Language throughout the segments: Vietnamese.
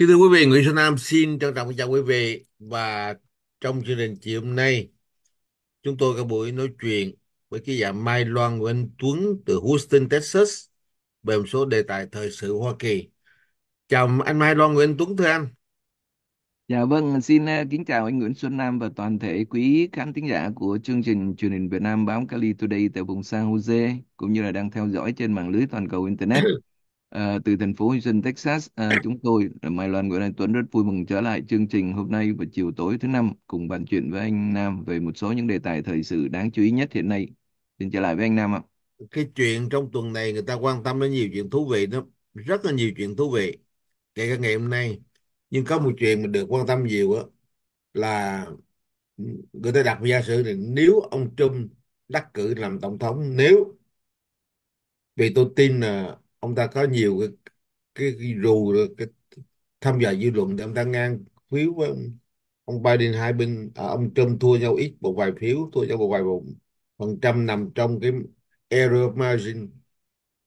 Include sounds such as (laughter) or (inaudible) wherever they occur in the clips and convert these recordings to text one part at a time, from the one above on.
Kính thưa quý vị, Nguyễn Xuân Nam xin trân trọng chào quý vị và trong chương trình chiều hôm nay chúng tôi có buổi nói chuyện với ký giả Mai Loan Nguyễn Tuấn từ Houston, Texas về một số đề tài thời sự Hoa Kỳ. Chào anh Mai Loan Nguyễn Tuấn thưa anh. Dạ vâng, xin ờ, kính chào anh Nguyễn Xuân Nam và toàn thể quý khán thính giả của chương trình truyền hình Việt Nam báo Cali Today tại vùng San Jose cũng như là đang theo dõi trên mạng lưới toàn cầu Internet. (clears throat) À, từ thành phố Houston, Texas, à, chúng tôi là ờ, Mai Loan Nguyễn Anh Tuấn rất vui mừng trở lại chương trình hôm nay và chiều tối thứ năm cùng bàn chuyện với anh Nam về một số những đề tài thời sự đáng chú ý nhất hiện nay. Xin trở lại với anh Nam ạ. Cái chuyện trong tuần này người ta quan tâm đến nhiều chuyện thú vị lắm, rất là nhiều chuyện thú vị, kể cả ngày hôm nay. Nhưng có một chuyện mà được quan tâm nhiều á là người ta đặt giả sử là nếu ông Trump đắc cử làm tổng thống nếu vì tôi tin là ông ta có nhiều cái cái, cái rù cái tham gia dư luận để ông ta ngang phiếu với ông, Biden hai bên à, ông Trump thua nhau ít một vài phiếu thua nhau một vài một phần trăm nằm trong cái error margin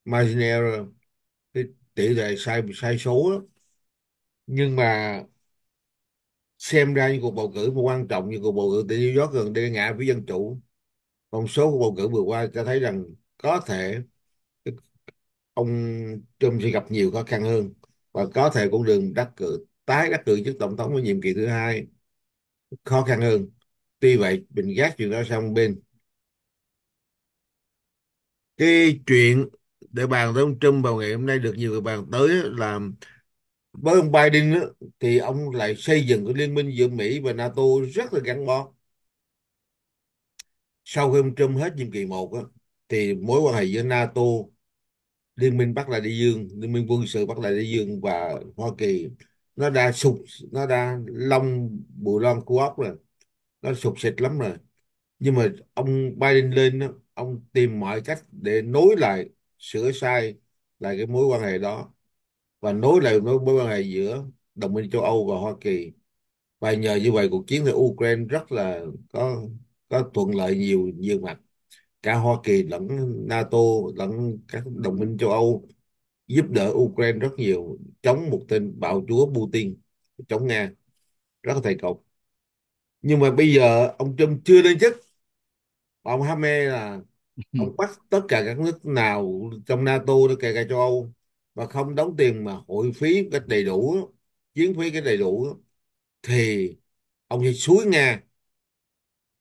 margin error cái tỷ lệ sai sai số đó. nhưng mà xem ra như cuộc bầu cử mà quan trọng như cuộc bầu cử tại New York gần đây ngã với dân chủ con số của bầu cử vừa qua cho thấy rằng có thể ông Trump sẽ gặp nhiều khó khăn hơn và có thể con đường đắc cử tái đắc cử chức tổng thống ở nhiệm kỳ thứ hai khó khăn hơn tuy vậy mình gác chuyện đó sang bên cái chuyện để bàn tới ông Trump vào ngày hôm nay được nhiều người bàn tới là với ông Biden thì ông lại xây dựng cái liên minh giữa Mỹ và NATO rất là gắn bó sau khi ông Trump hết nhiệm kỳ một thì mối quan hệ giữa NATO liên minh Bắc Đại Tây Dương liên minh quân sự Bắc Đại Tây Dương và Hoa Kỳ nó đã sụp nó đã long bù lon của ốc rồi nó sụp sệt lắm rồi nhưng mà ông Biden lên đó, ông tìm mọi cách để nối lại sửa sai lại cái mối quan hệ đó và nối lại mối, quan hệ giữa đồng minh châu Âu và Hoa Kỳ và nhờ như vậy cuộc chiến tại Ukraine rất là có có thuận lợi nhiều nhiều mặt cả Hoa Kỳ lẫn NATO lẫn các đồng minh châu Âu giúp đỡ Ukraine rất nhiều chống một tên bạo chúa Putin chống Nga rất là thành công nhưng mà bây giờ ông Trump chưa lên chức ông ham mê là (laughs) ông bắt tất cả các nước nào trong NATO đó kể cả châu Âu mà không đóng tiền mà hội phí cái đầy đủ chiến phí cái đầy đủ thì ông sẽ suối Nga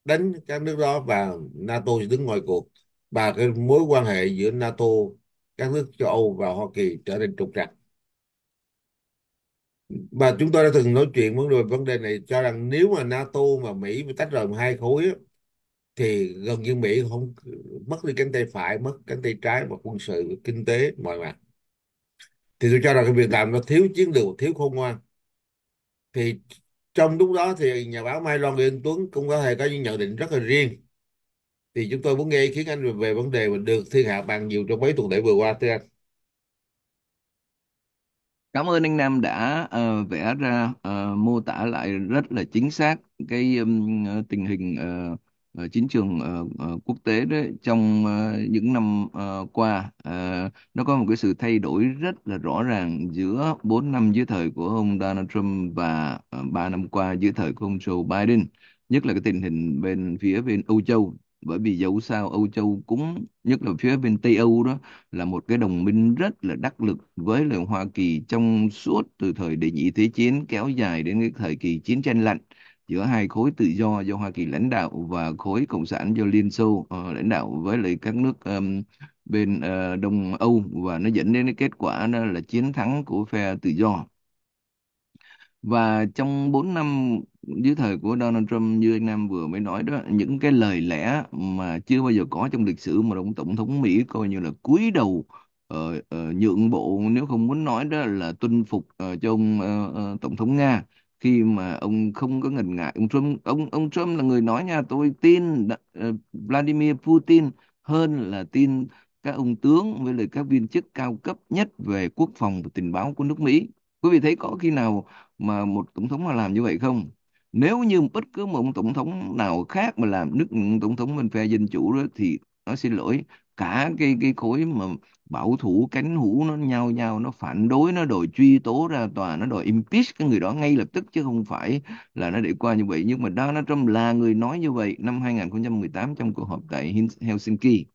đánh các nước đó và NATO sẽ đứng ngoài cuộc và cái mối quan hệ giữa NATO các nước châu Âu và Hoa Kỳ trở nên trục trặc Và chúng tôi đã từng nói chuyện vấn đề vấn đề này cho rằng nếu mà NATO mà Mỹ tách rời hai khối thì gần như Mỹ không mất đi cánh tay phải mất cánh tay trái và quân sự kinh tế mọi mặt thì tôi cho rằng cái việc làm nó thiếu chiến lược thiếu khôn ngoan thì trong lúc đó thì nhà báo Mai Loan Liên Tuấn cũng có thể có những nhận định rất là riêng thì chúng tôi muốn nghe ý kiến anh về vấn đề mình được thiên hạ bàn nhiều trong mấy tuần lễ vừa qua thưa anh Cảm ơn anh Nam đã uh, vẽ ra uh, mô tả lại rất là chính xác cái um, tình hình uh, chính trường uh, quốc tế đấy trong uh, những năm uh, qua nó có một cái sự thay đổi rất là rõ ràng giữa 4 năm dưới thời của ông Donald Trump và 3 năm qua dưới thời của ông Joe Biden nhất là cái tình hình bên phía bên Âu Châu bởi vì dẫu sao Âu Châu cũng nhất là phía bên Tây Âu đó là một cái đồng minh rất là đắc lực với lại Hoa Kỳ trong suốt từ thời đệ nhị thế chiến kéo dài đến cái thời kỳ chiến tranh lạnh giữa hai khối tự do do Hoa Kỳ lãnh đạo và khối cộng sản do Liên Xô uh, lãnh đạo với lại các nước um, bên uh, Đông Âu và nó dẫn đến cái kết quả đó là chiến thắng của phe tự do. Và trong 4 năm dưới thời của Donald Trump như anh Nam vừa mới nói đó, những cái lời lẽ mà chưa bao giờ có trong lịch sử mà ông tổng thống Mỹ coi như là cúi đầu uh, uh, nhượng bộ nếu không muốn nói đó là tuân phục uh, cho ông uh, uh, tổng thống Nga khi mà ông không có ngần ngại ông Trump ông ông Trump là người nói nha tôi tin ờ, Vladimir Putin hơn là tin các ông tướng với lại các viên chức cao cấp nhất về quốc phòng và tình báo của nước Mỹ quý vị thấy có khi nào mà một tổng thống mà làm như vậy không nếu như bất cứ một tổng thống nào khác mà làm nước tổng thống bên phe dân chủ đó thì nó xin lỗi cả cái cái khối mà bảo thủ cánh hữu nó nhau nhau nó phản đối nó đòi truy tố ra tòa nó đòi impeach cái người đó ngay lập tức chứ không phải là nó để qua như vậy nhưng mà Donald Trump là người nói như vậy năm 2018 trong cuộc họp tại Helsinki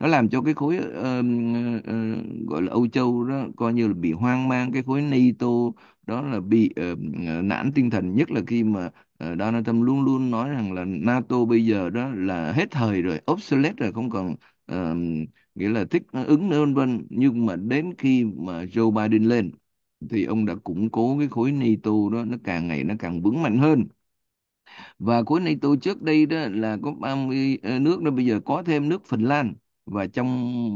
nó làm cho cái khối uh, uh, gọi là Âu Châu đó coi như là bị hoang mang cái khối NATO đó là bị uh, nản tinh thần nhất là khi mà uh, Donald Trump luôn luôn nói rằng là NATO bây giờ đó là hết thời rồi obsolete rồi không còn uh, nghĩa là thích ứng vân vân nhưng mà đến khi mà Joe Biden lên thì ông đã củng cố cái khối NATO đó nó càng ngày nó càng vững mạnh hơn và khối NATO trước đây đó là có 30 ờ, nước đó bây giờ có thêm nước Phần Lan và trong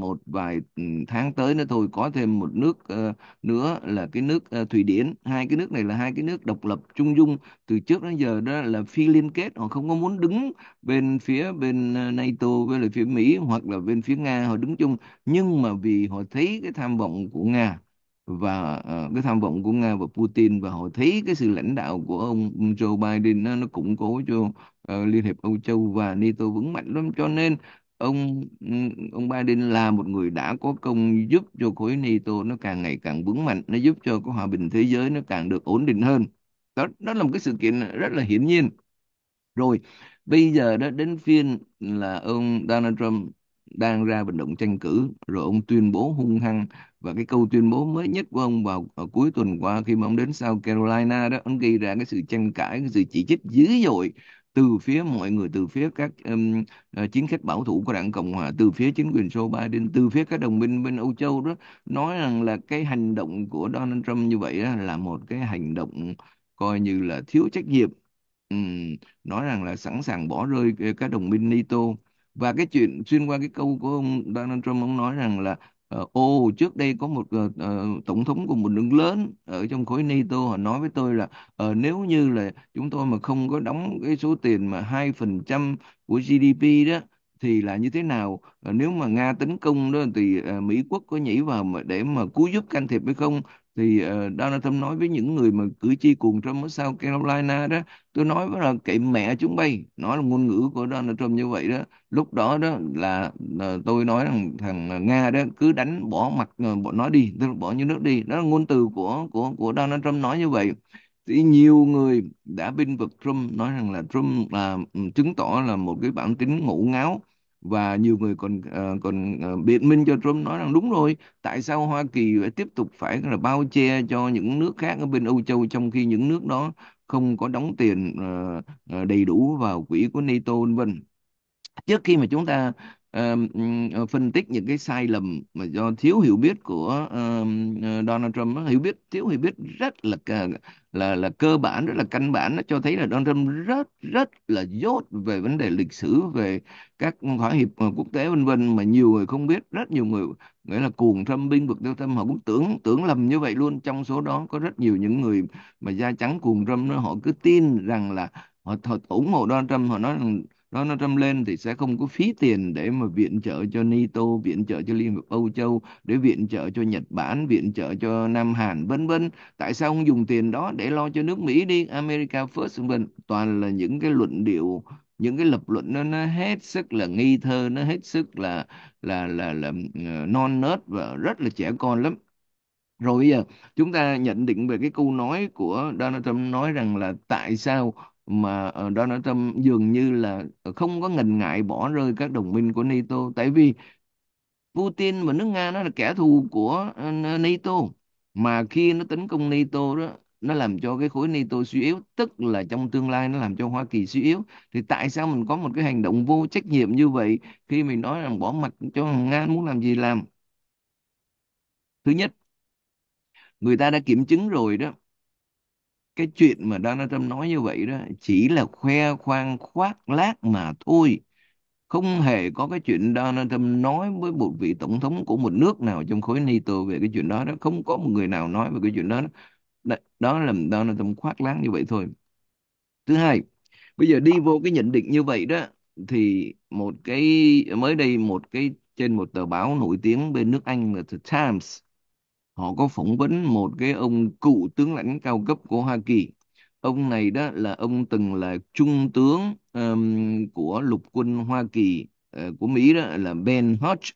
một vài ừ, tháng tới nữa thôi có thêm một nước uh, nữa là cái nước uh, Thụy Điển hai cái nước này là hai cái nước độc lập trung dung từ trước đến giờ đó là phi liên kết họ không có muốn đứng bên phía bên ờ, NATO với lại phía Mỹ hoặc là bên phía Nga họ đứng chung nhưng mà vì họ thấy cái tham vọng của Nga và uh, cái tham vọng của Nga và Putin và họ thấy cái sự lãnh đạo của ông Joe Biden nó, nó củng cố cho uh, Liên hiệp Âu Châu và NATO vững mạnh lắm cho nên ông ông Biden là một người đã có công giúp cho khối NATO nó càng ngày càng vững mạnh, nó giúp cho cái hòa bình thế giới nó càng được ổn định hơn. Đó đó là một cái sự kiện rất là hiển nhiên. Rồi, bây giờ đó đến phiên là ông Donald Trump đang ra vận động tranh cử rồi ông tuyên bố hung hăng và cái câu tuyên bố mới nhất của ông vào ở cuối tuần qua khi mà ông đến South Carolina đó ông gây ra cái sự tranh cãi cái sự chỉ trích dữ dội từ phía mọi người từ phía các um, chính khách bảo thủ của đảng cộng hòa từ phía chính quyền Joe Biden từ phía các đồng minh bên Âu Châu đó nói rằng là cái hành động của Donald Trump như vậy đó là một cái hành động coi như là thiếu trách nhiệm um, nói rằng là sẵn sàng bỏ rơi ờ, các đồng minh NATO và cái chuyện xuyên qua cái câu của ông Donald Trump ông nói rằng là Ờ, ô trước đây có một uh, tổng thống của một nước lớn ở trong khối NATO họ nói với tôi là uh, nếu như là chúng tôi mà không có đóng cái số tiền mà hai phần trăm của GDP đó thì là như thế nào nếu mà Nga tấn công đó thì Mỹ quốc có nhảy vào mà để mà cứu giúp can thiệp hay không thì uh, Donald Trump nói với những người mà cử tri cuồng Trump ở South Carolina đó tôi nói với là kệ mẹ chúng bay nói là ngôn ngữ của Donald Trump như vậy đó lúc đó đó là, là ờ, tôi nói rằng thằng Nga đó cứ đánh bỏ mặt ờ, bỏ nó đi tức bỏ như nước đi đó là ngôn từ của của của Donald Trump nói như vậy thì nhiều người đã binh vực Trump nói rằng là Trump là ừ, chứng tỏ là một cái bản tính ngụ ngáo và nhiều người còn ờ, còn ờ, biện minh cho Trump nói rằng đúng rồi tại sao Hoa Kỳ tiếp tục phải là bao che cho những nước khác ở bên Âu Châu trong khi những nước đó không có đóng tiền ờ, đầy đủ vào quỹ của NATO vân vân trước khi mà chúng ta uh, phân tích những cái sai lầm mà do thiếu hiểu biết của uh, Donald Trump hiểu biết thiếu hiểu biết rất là là là cơ bản rất là căn bản nó cho thấy là Donald Trump rất rất là dốt về vấn đề lịch sử về các thỏa hiệp ờ, quốc tế vân vân mà nhiều người không biết rất nhiều người nghĩa là cuồng Trump binh vực theo Trump họ cũng tưởng tưởng lầm như vậy luôn trong số đó có rất nhiều những người mà da trắng cuồng Trump đó, họ cứ tin rằng là họ, họ ủng hộ Donald Trump họ nói rằng nó nó trâm lên thì sẽ không có phí tiền để mà viện trợ cho NATO, viện trợ cho Liên hợp Âu Châu, để viện trợ cho Nhật Bản, viện trợ cho Nam Hàn vân vân. Tại sao không dùng tiền đó để lo cho nước Mỹ đi, America First vân Toàn là những cái luận điệu những cái lập luận nó nó hết sức là nghi thơ nó hết sức là là là là, là ờ, non nớt và rất là trẻ con lắm rồi bây giờ chúng ta nhận định về cái câu nói của Donald Trump nói rằng là tại sao mà ờ, Donald Trump dường như là ờ, không có ngần ngại bỏ rơi các đồng minh của NATO tại vì Putin và nước Nga nó là kẻ thù của ờ, NATO mà khi nó tấn công NATO đó nó làm cho cái khối NATO suy yếu tức là trong tương lai nó làm cho Hoa Kỳ suy yếu thì tại sao mình có một cái hành động vô trách nhiệm như vậy khi mình nói là bỏ mặt cho Nga muốn làm gì làm thứ nhất người ta đã kiểm chứng rồi đó cái chuyện mà Donald Trump nói như vậy đó chỉ là khoe khoang khoác lác mà thôi không hề có cái chuyện Donald Trump nói với một vị tổng thống của một nước nào trong khối NATO về cái chuyện đó đó không có một người nào nói về cái chuyện đó đó, đó là Donald Trump khoác lác như vậy thôi thứ hai bây giờ đi vô cái nhận định như vậy đó thì một cái mới đây một cái trên một tờ báo nổi tiếng bên nước Anh là The Times họ có phỏng vấn một cái ông cựu tướng lãnh cao cấp của Hoa Kỳ ông này đó là ông từng là trung tướng um, của lục quân Hoa Kỳ uh, của Mỹ đó là Ben Hodge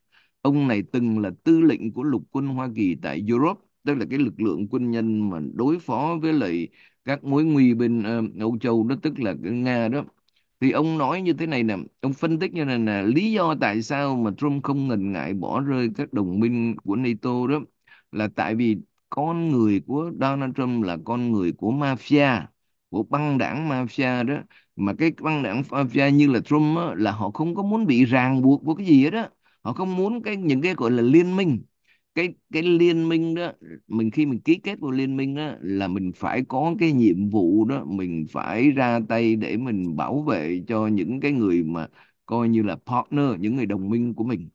ông này từng là tư lệnh của lục quân Hoa Kỳ tại Europe tức là cái lực lượng quân nhân mà đối phó với lại các mối nguy bên uh, Âu Châu đó tức là cái Nga đó thì ông nói như thế này nè ông phân tích như này nè lý do tại sao mà Trump không ngần ngại bỏ rơi các đồng minh của NATO đó là tại vì con người của Donald Trump là con người của mafia của băng đảng mafia đó mà cái băng đảng mafia như là Trump á, là họ không có muốn bị ràng buộc của cái gì hết đó họ không muốn cái những cái gọi là liên minh cái cái liên minh đó mình khi mình ký kết vào liên minh đó là mình phải có cái nhiệm vụ đó mình phải ra tay để mình bảo vệ cho những cái người mà coi như là partner những người đồng minh của mình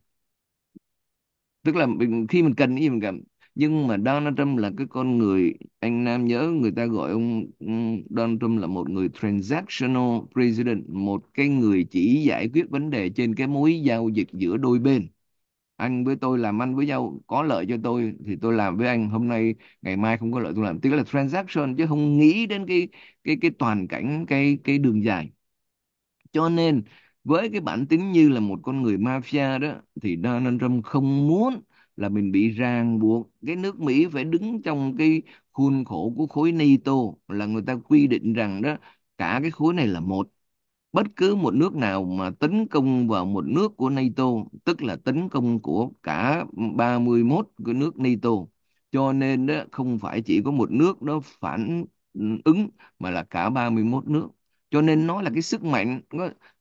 tức là mình, khi mình cần cái gì mình cần nhưng mà Donald Trump là cái con người anh Nam nhớ người ta gọi ông ừ, Donald Trump là một người transactional president một cái người chỉ giải quyết vấn đề trên cái mối giao dịch giữa đôi bên anh với tôi làm ăn với nhau có lợi cho tôi thì tôi làm với anh hôm nay ngày mai không có lợi tôi làm tức là transaction chứ không nghĩ đến cái cái cái toàn cảnh cái cái đường dài cho nên với cái bản tính như là một con người mafia đó thì Donald Trump không muốn là mình bị ràng buộc cái nước Mỹ phải đứng trong cái khuôn khổ của khối NATO là người ta quy định rằng đó cả cái khối này là một bất cứ một nước nào mà tấn công vào một nước của NATO tức là tấn công của cả 31 cái nước NATO cho nên đó không phải chỉ có một nước đó phản ứng mà là cả 31 nước cho nên nó là cái sức mạnh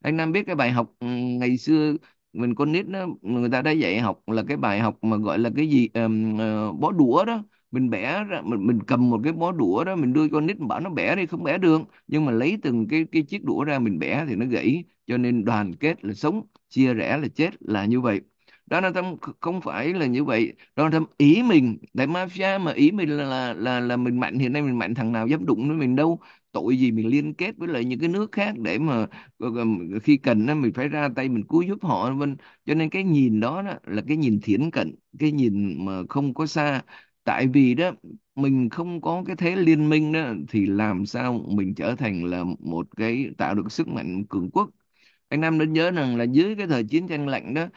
anh Nam biết cái bài học ừ, ngày xưa mình con nít nó người ta đã dạy học là cái bài học mà gọi là cái gì um, bó đũa đó mình bẻ ra mình mình cầm một cái bó đũa đó mình đưa con nít bảo nó bẻ đi không bẻ được nhưng mà lấy từng cái cái chiếc đũa ra mình bẻ thì nó gãy cho nên đoàn kết là sống chia rẽ là chết là như vậy đó là tâm không phải là như vậy đó là tâm ý mình đại mafia mà ý mình là là là mình mạnh hiện nay mình mạnh thằng nào dám đụng với mình đâu tội gì mình liên kết với lại những cái nước khác để mà khi cần đó, mình phải ra tay mình cứu giúp họ vân cho nên cái nhìn đó, đó là cái nhìn thiển cận cái nhìn mà không có xa tại vì đó mình không có cái thế liên minh đó thì làm sao mình trở thành là một cái tạo được sức mạnh cường quốc anh Nam nên nhớ rằng là dưới cái thời chiến tranh lạnh đó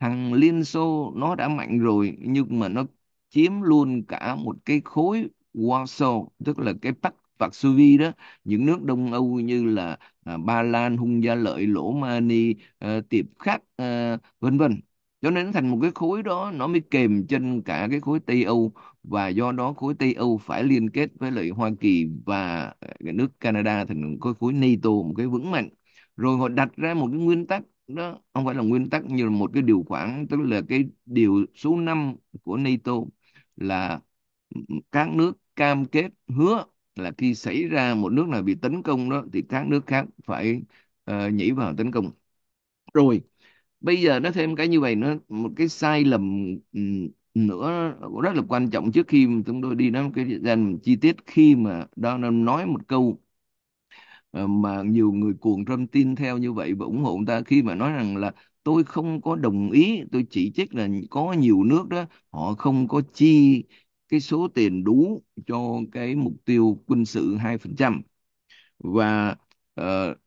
thằng Liên Xô nó đã mạnh rồi nhưng mà nó chiếm luôn cả một cái khối Warsaw tức là cái Bắc Varsovie đó những nước Đông Âu như là à, Ba Lan Hung Gia Lợi Lỗ Mani à, ờ, Tiệp Khắc à, vân vân cho nên thành một cái khối đó nó mới kèm chân cả cái khối Tây Âu và do đó khối Tây Âu phải liên kết với lại Hoa Kỳ và cái ờ, nước Canada thành một cái khối NATO một cái vững mạnh rồi họ đặt ra một cái nguyên tắc đó không phải là nguyên tắc như là một cái điều khoản tức là cái điều số 5 của NATO là ừ, các nước cam kết hứa là khi xảy ra một nước nào bị tấn công đó thì các nước khác phải uh, nhảy vào tấn công rồi bây giờ nó thêm cái như vậy nó một cái sai lầm nữa rất là quan trọng trước khi chúng tôi đi đến cái dành chi tiết khi mà Donald nói một câu ờ, mà nhiều người cuồng Trump tin theo như vậy và ủng hộ ông ta khi mà nói rằng là tôi không có đồng ý tôi chỉ trích là có nhiều nước đó họ không có chi cái số tiền đủ cho cái mục tiêu quân sự 2%. Và uh,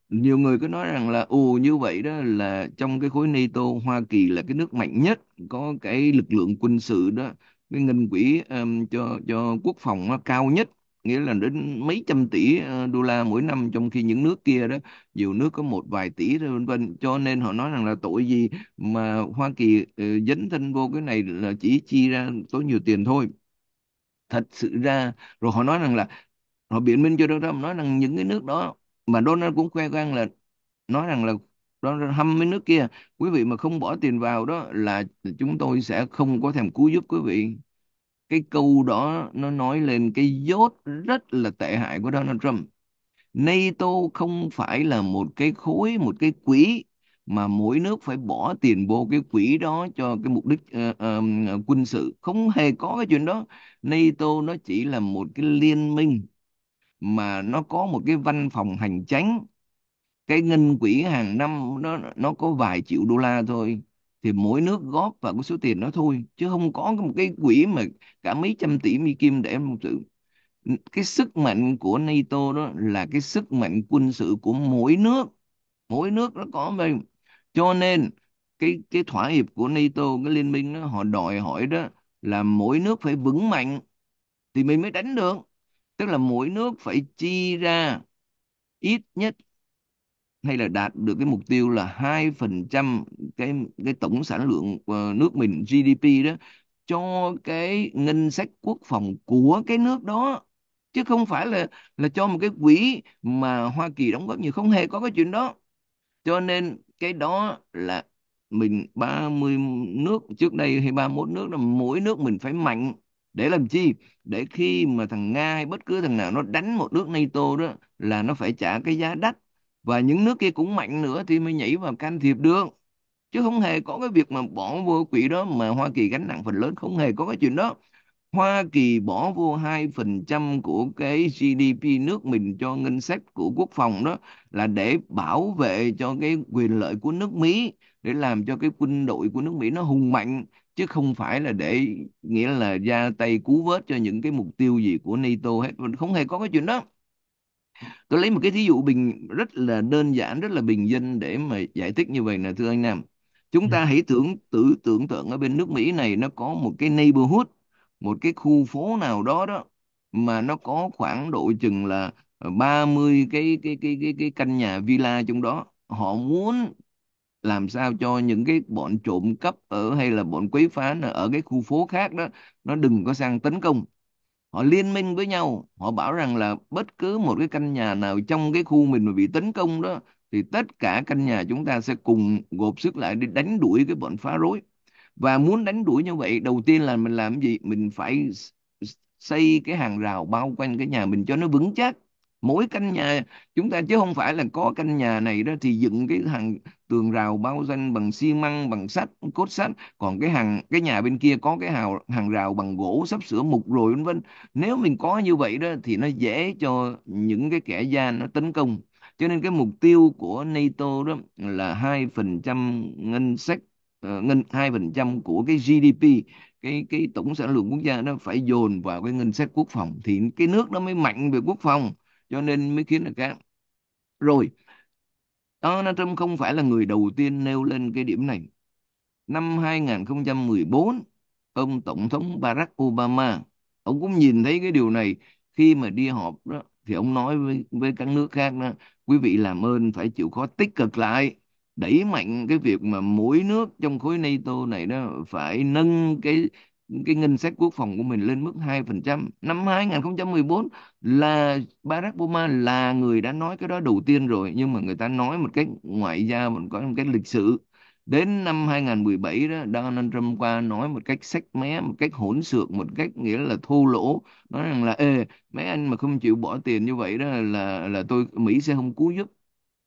nhiều người cứ nói rằng là ồ như vậy đó là trong cái khối NATO Hoa Kỳ là cái nước mạnh nhất có cái lực lượng quân sự đó cái ngân quỹ um, cho cho quốc phòng nó cao nhất nghĩa là đến mấy trăm tỷ ờ, đô la mỗi năm trong khi những nước kia đó nhiều nước có một vài tỷ rồi vân vân cho nên họ nói rằng là tội gì mà Hoa Kỳ uh, dấn thân vô cái này là chỉ chi ra tối nhiều tiền thôi thật sự ra rồi họ nói rằng là họ biện minh cho Donald Trump nói rằng những cái nước đó mà Donald cũng khoe khoang là nói rằng là Donald hâm mấy nước kia quý vị mà không bỏ tiền vào đó là chúng tôi sẽ không có thèm cứu giúp quý vị cái câu đó nó nói lên cái dốt rất là tệ hại của Donald Trump NATO không phải là một cái khối một cái quỹ mà mỗi nước phải bỏ tiền vô cái quỹ đó cho cái mục đích uh, uh, quân sự không hề có cái chuyện đó NATO nó chỉ là một cái liên minh mà nó có một cái văn phòng hành chánh cái ngân quỹ hàng năm nó nó có vài triệu đô la thôi thì mỗi nước góp vào cái số tiền đó thôi chứ không có một cái quỹ mà cả mấy trăm tỷ mỹ kim để em sự. cái sức mạnh của NATO đó là cái sức mạnh quân sự của mỗi nước mỗi nước nó có cho nên cái cái thỏa hiệp của NATO cái liên minh đó, họ đòi hỏi đó là mỗi nước phải vững mạnh thì mình mới đánh được tức là mỗi nước phải chi ra ít nhất hay là đạt được cái mục tiêu là 2% cái cái tổng sản lượng ờ, nước mình GDP đó cho cái ngân sách quốc phòng của cái nước đó chứ không phải là là cho một cái quỹ mà Hoa Kỳ đóng góp nhiều không hề có cái chuyện đó cho nên cái đó là mình 30 nước trước đây hay 31 nước là mỗi nước mình phải mạnh để làm chi để khi mà thằng Nga hay bất cứ thằng nào nó đánh một nước NATO đó là nó phải trả cái giá đắt và những nước kia cũng mạnh nữa thì mới nhảy vào can thiệp được chứ không hề có cái việc mà bỏ vô quỹ đó mà Hoa Kỳ gánh nặng phần lớn không hề có cái chuyện đó Hoa Kỳ bỏ vô 2% của cái GDP nước mình cho ngân sách của quốc phòng đó là để bảo vệ cho cái quyền lợi của nước Mỹ, để làm cho cái quân đội của nước Mỹ nó hùng mạnh, chứ không phải là để nghĩa là ra tay cứu vớt cho những cái mục tiêu gì của NATO hết. Không hề có cái chuyện đó. Tôi lấy một cái thí dụ bình rất là đơn giản, rất là bình dân để mà giải thích như vậy là thưa anh Nam. Chúng ừ. ta hãy tưởng tự tưởng tượng ở bên nước Mỹ này nó có một cái neighborhood một cái khu phố nào đó đó mà nó có khoảng độ chừng là 30 ờ, cái cái cái cái cái căn nhà villa trong đó họ muốn làm sao cho những cái bọn trộm cắp ở hay là bọn quấy phá ở cái khu phố khác đó nó đừng có sang tấn công họ liên minh với nhau họ bảo rằng là bất cứ một cái căn nhà nào trong cái khu mình mà bị tấn công đó thì tất cả căn nhà chúng ta sẽ cùng gộp sức lại để đánh đuổi cái bọn phá rối và muốn đánh đuổi như vậy đầu tiên là mình làm gì mình phải xây cái hàng rào bao quanh cái nhà mình cho nó vững chắc mỗi căn nhà chúng ta chứ không phải là có căn nhà này đó thì dựng cái hàng tường rào bao quanh bằng xi măng bằng sắt cốt sắt còn cái hàng cái nhà bên kia có cái hào, hàng rào bằng gỗ sắp sửa mục rồi vân vân nếu mình có như vậy đó thì nó dễ cho những cái kẻ gian nó tấn công cho nên cái mục tiêu của NATO đó là hai phần trăm ngân sách Ờ, ngân hai phần trăm của cái GDP cái cái tổng sản lượng quốc gia nó phải dồn vào cái ngân sách quốc phòng thì cái nước nó mới mạnh về quốc phòng cho nên mới khiến được các rồi Donald Trump không phải là người đầu tiên nêu lên cái điểm này năm 2014 ông tổng thống Barack Obama ông cũng nhìn thấy cái điều này khi mà đi họp đó thì ông nói với với các nước khác đó quý vị làm ơn phải chịu khó tích cực lại đẩy mạnh cái việc mà mỗi nước trong khối NATO này đó phải nâng cái cái ngân sách quốc phòng của mình lên mức 2%. Năm 2014 là Barack Obama là người đã nói cái đó đầu tiên rồi nhưng mà người ta nói một cách ngoại giao một có một cách lịch sự. Đến năm 2017 đó Donald Trump qua nói một cách sách mé, một cách hỗn xược, một cách nghĩa là thô lỗ, nói rằng là ê mấy anh mà không chịu bỏ tiền như vậy đó là là tôi Mỹ sẽ không cứu giúp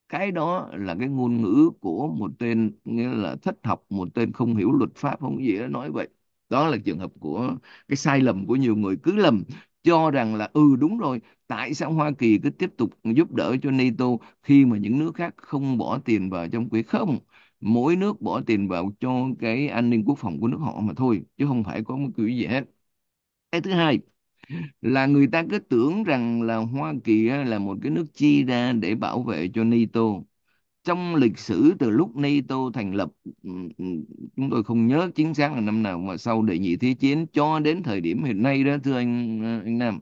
cái đó là cái ngôn ngữ của một tên nghĩa là thất học một tên không hiểu luật pháp không gì đó nói vậy đó là trường hợp của cái sai lầm của nhiều người cứ lầm cho rằng là ừ đúng rồi tại sao Hoa Kỳ cứ tiếp tục giúp đỡ cho NATO khi mà những nước khác không bỏ tiền vào trong quỹ không mỗi nước bỏ tiền vào cho cái an ninh quốc phòng của nước họ mà thôi chứ không phải có một quỹ gì hết cái thứ hai là người ta cứ tưởng rằng là Hoa Kỳ là một cái nước chi ra để bảo vệ cho NATO trong lịch sử từ lúc NATO thành lập ừ, ừ, chúng tôi không nhớ chính xác là năm nào mà sau đệ nhị thế chiến cho đến thời điểm hiện nay đó thưa anh ờ, anh Nam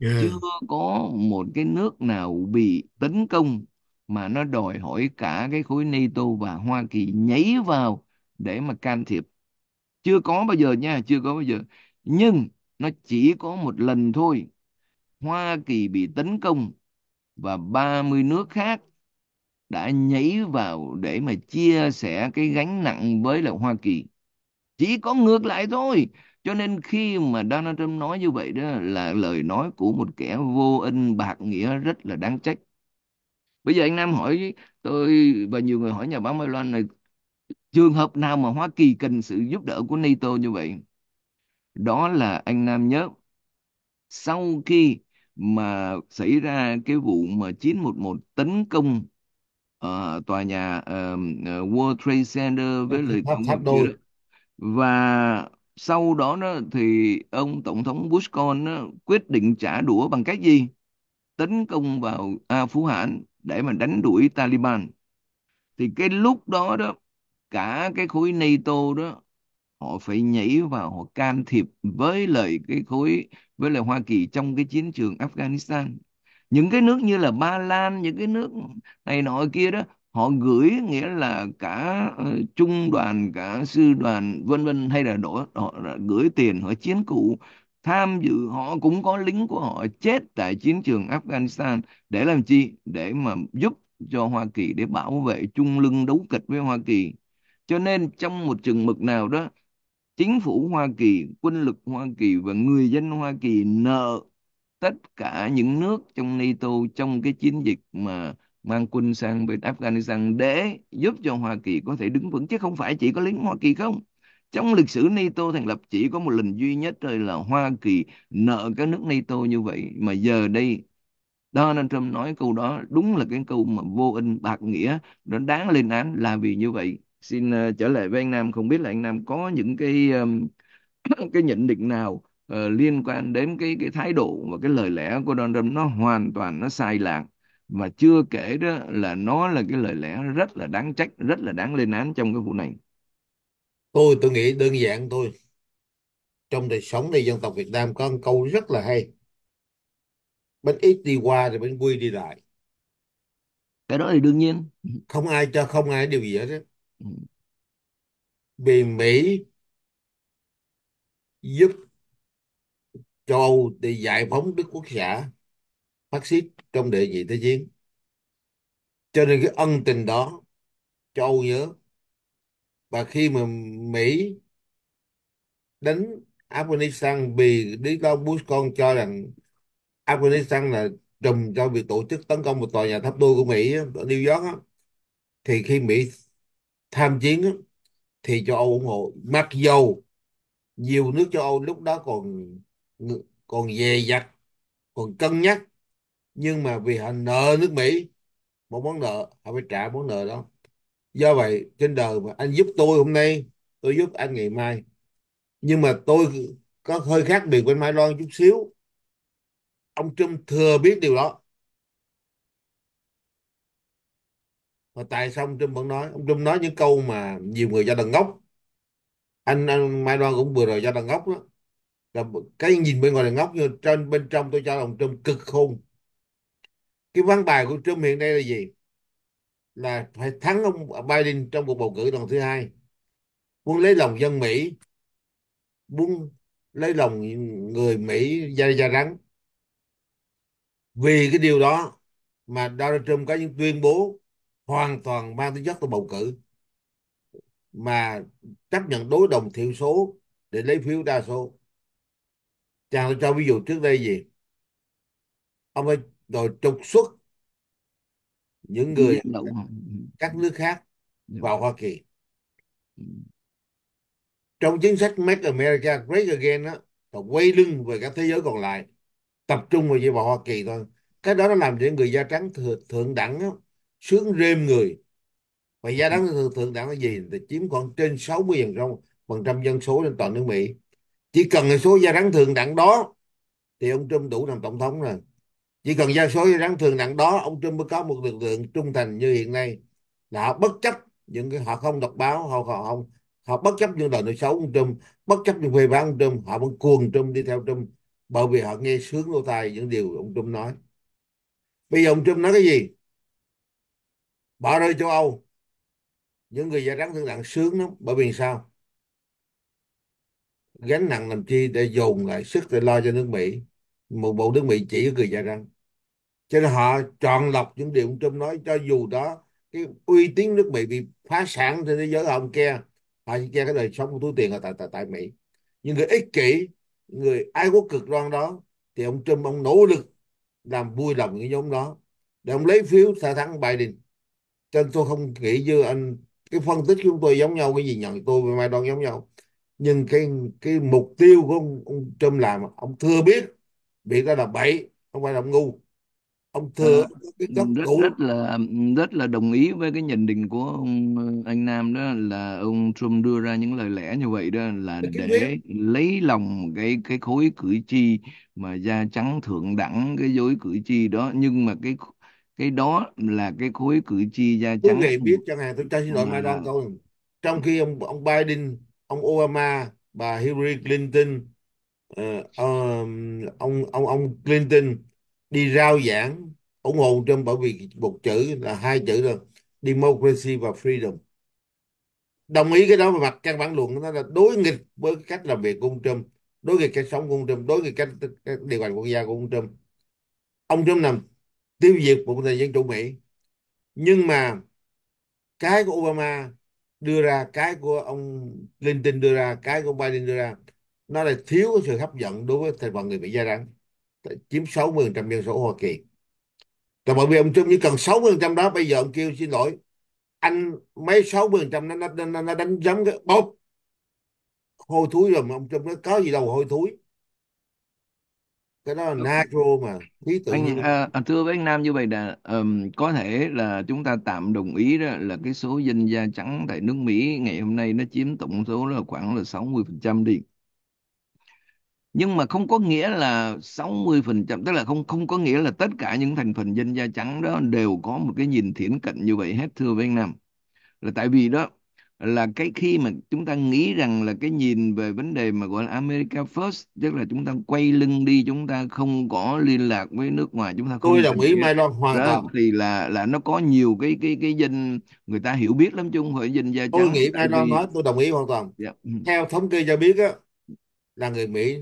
yeah. chưa có một cái nước nào bị tấn công mà nó đòi hỏi cả cái khối NATO và Hoa Kỳ nhảy vào để mà can thiệp chưa có bao giờ nha chưa có bao giờ nhưng nó chỉ có một lần thôi. Hoa Kỳ bị tấn công và 30 nước khác đã nhảy vào để mà chia sẻ cái gánh nặng với lại Hoa Kỳ. Chỉ có ngược lại thôi. Cho nên khi mà Donald Trump nói như vậy đó là lời nói của một kẻ vô ân bạc nghĩa rất là đáng trách. Bây giờ anh Nam hỏi tôi và nhiều người hỏi nhà báo Mai Loan này trường hợp nào mà Hoa Kỳ cần sự giúp đỡ của NATO như vậy? đó là anh Nam nhớ sau khi mà xảy ra cái vụ mà 911 tấn công uh, tòa nhà uh, World Trade Center với lời tháp, tháp đôi và sau đó, đó thì ông tổng thống Bush con đó, quyết định trả đũa bằng cách gì tấn công vào Afghanistan Hãn để mà đánh đuổi Taliban thì cái lúc đó đó cả cái khối NATO đó họ phải nhảy vào họ can thiệp với lại cái khối với lại Hoa Kỳ trong cái chiến trường Afghanistan những cái nước như là Ba Lan những cái nước này nọ kia đó họ gửi nghĩa là cả ờ, trung đoàn cả sư đoàn vân vân hay là đổ họ gửi tiền họ chiến cụ tham dự họ cũng có lính của họ chết tại chiến trường Afghanistan để làm chi để mà giúp cho Hoa Kỳ để bảo vệ chung lưng đấu kịch với Hoa Kỳ cho nên trong một chừng mực nào đó chính phủ Hoa Kỳ, quân lực Hoa Kỳ và người dân Hoa Kỳ nợ tất cả những nước trong NATO trong cái chiến dịch mà mang quân sang bên Afghanistan để giúp cho Hoa Kỳ có thể đứng vững chứ không phải chỉ có lính Hoa Kỳ không. Trong lịch sử NATO thành lập chỉ có một lần duy nhất thôi là Hoa Kỳ nợ các nước NATO như vậy mà giờ đây Donald Trump nói câu đó đúng là cái câu mà vô ân bạc nghĩa nó đáng lên án là vì như vậy xin uh, trở lại với anh Nam không biết là anh Nam có những cái um, (clears throat) cái nhận định nào uh, liên quan đến cái cái thái độ và cái lời lẽ của Donald Trump nó hoàn toàn nó sai lạc và chưa kể đó là nó là cái lời lẽ rất là đáng trách rất là đáng lên án trong cái vụ này tôi tôi nghĩ đơn giản tôi trong đời sống này dân tộc Việt Nam có một câu rất là hay bên ít đi qua thì bên quy đi lại cái đó thì đương nhiên không ai cho không ai điều gì hết vì Mỹ giúp châu Âu để giải phóng Đức quốc xã phát xít trong đệ nhị thế chiến cho nên cái ân tình đó châu Âu nhớ và khi mà Mỹ đánh Afghanistan vì lý do Bush con cho rằng Afghanistan là trùm cho việc tổ chức tấn công một tòa nhà tháp đôi của Mỹ ở New York thì khi Mỹ tham chiến thì cho Âu ủng hộ mặc dầu nhiều nước cho Âu lúc đó còn còn dè dặt còn cân nhắc nhưng mà vì họ nợ nước Mỹ một món nợ họ phải trả món nợ đó do vậy trên đời mà anh giúp tôi hôm nay tôi giúp anh ngày mai nhưng mà tôi có hơi khác biệt với Mai Loan chút xíu ông Trump thừa biết điều đó mà tại sao ông Trump vẫn nói ông Trump nói những câu mà nhiều người ra đần ngốc anh, anh Mai Loan cũng vừa rồi ra đần ngốc đó là cái nhìn bên ngoài là ngốc nhưng trên bên trong tôi cho là ông Trump cực khôn cái văn bài của Trump hiện nay là gì là phải thắng ông Biden trong cuộc bầu cử lần thứ hai muốn lấy lòng dân Mỹ muốn lấy lòng người Mỹ da da rắn vì cái điều đó mà Donald Trump có những tuyên bố hoàn toàn mang tính chất của bầu cử mà chấp nhận đối đồng thiểu số để lấy phiếu đa số chàng cho ví dụ trước đây gì ông ấy rồi trục xuất những người các nước khác dạ. vào Hoa Kỳ ừ. trong chính sách Make America Great Again đó là quay lưng về các thế giới còn lại tập trung vào chỉ vào Hoa Kỳ thôi cái đó nó làm cho người da trắng thượng, thượng đẳng đó sướng rêm người và gia ừ. đáng thượng, thượng đảng là gì thì chiếm khoảng trên 60 phần trăm dân số trên toàn nước Mỹ chỉ cần là số gia đáng thượng đẳng đó thì ông Trump đủ làm tổng thống rồi chỉ cần gia số gia đáng thượng đẳng đó ông Trump mới có một lực lượng trung thành như hiện nay là họ bất chấp những cái họ không đọc báo họ họ không họ bất chấp những lời nói xấu ông Trump bất chấp những phê phán ông Trump họ vẫn cuồng Trump đi theo Trump bởi vì họ nghe sướng lỗ tai những điều ông Trump nói bây giờ ông Trump nói cái gì bỏ rơi châu Âu những người da trắng thương nặng sướng lắm bởi vì sao gánh nặng làm chi để dùng lại sức để lo cho nước Mỹ một bộ nước Mỹ chỉ người da trắng cho nên họ chọn lọc những điều ông Trump nói cho dù đó cái uy tín nước Mỹ bị phá sản trên thế giới ông kia họ chỉ kia cái đời sống của túi tiền ở tại tại tại Mỹ nhưng người ích kỷ người ai quốc cực đoan đó thì ông Trump ông nỗ lực làm vui lòng những nhóm đó để ông lấy phiếu thả thắng Biden cho nên tôi không nghĩ như anh cái phân tích của chúng tôi giống nhau cái gì nhận tôi với Mai Đoan giống nhau nhưng cái cái mục tiêu của ông, ông Trump làm ông thừa biết việc đó là bậy không phải là ông ngu ông thừa ờ, cái góc rất cũ. rất là rất là đồng ý với cái nhận định của ông ờ, anh Nam đó là ông Trump đưa ra những lời lẽ như vậy đó là để lấy lòng cái cái khối cử tri mà da trắng thượng đẳng cái dối cử tri đó nhưng mà cái cái đó là cái khối cử tri da trắng quý vị biết chẳng hạn tôi cho xin lỗi mai đoan câu trong khi ông ông Biden ông Obama bà Hillary Clinton uh, um, ông ông ông Clinton đi rao giảng ủng hộ Trump bởi vì một chữ là hai chữ rồi, democracy và freedom đồng ý cái đó về mặt căn bản luận nó là đối nghịch với cách làm việc của ông Trump đối nghịch cách sống của ông Trump đối nghịch cách, cách điều hành quốc gia của ông Trump ông Trump làm tiêu diệt một nền dân chủ Mỹ nhưng mà cái của Obama đưa ra cái của ông Clinton đưa ra cái của ông Biden đưa ra nó là thiếu sự hấp dẫn đối với thành phần người Mỹ gia trắng chiếm 60% dân số Hoa Kỳ là bởi vì ông Trump chỉ cần 60% đó bây giờ ông kêu xin lỗi anh mấy 60% nó, nó, nó, nó đánh giấm cái bóp hôi thối rồi mà ông Trump nó có gì đâu hôi thối cái đó là natural mà lý tưởng anh, à, à, thưa với anh Nam như vậy là um, có thể là chúng ta tạm đồng ý đó là cái số dân da trắng tại nước Mỹ ngày hôm nay nó chiếm tổng số là khoảng là 60% đi nhưng mà không có nghĩa là 60% tức là không không có nghĩa là tất cả những thành phần dân da trắng đó đều có một cái nhìn thiển cận như vậy hết thưa với anh Nam là tại vì đó là cái khi mà chúng ta nghĩ rằng là cái nhìn về vấn đề mà gọi là America First tức là chúng ta quay lưng đi chúng ta không có liên lạc với nước ngoài chúng ta không tôi đồng ý Mai Loan hoàn toàn thì là là nó có nhiều cái cái cái dân người ta hiểu biết lắm chứ không phải dân da tôi nghĩ Mai Loan nói tôi đồng ý hoàn toàn yeah. Dạ. theo thống kê cho biết á là người Mỹ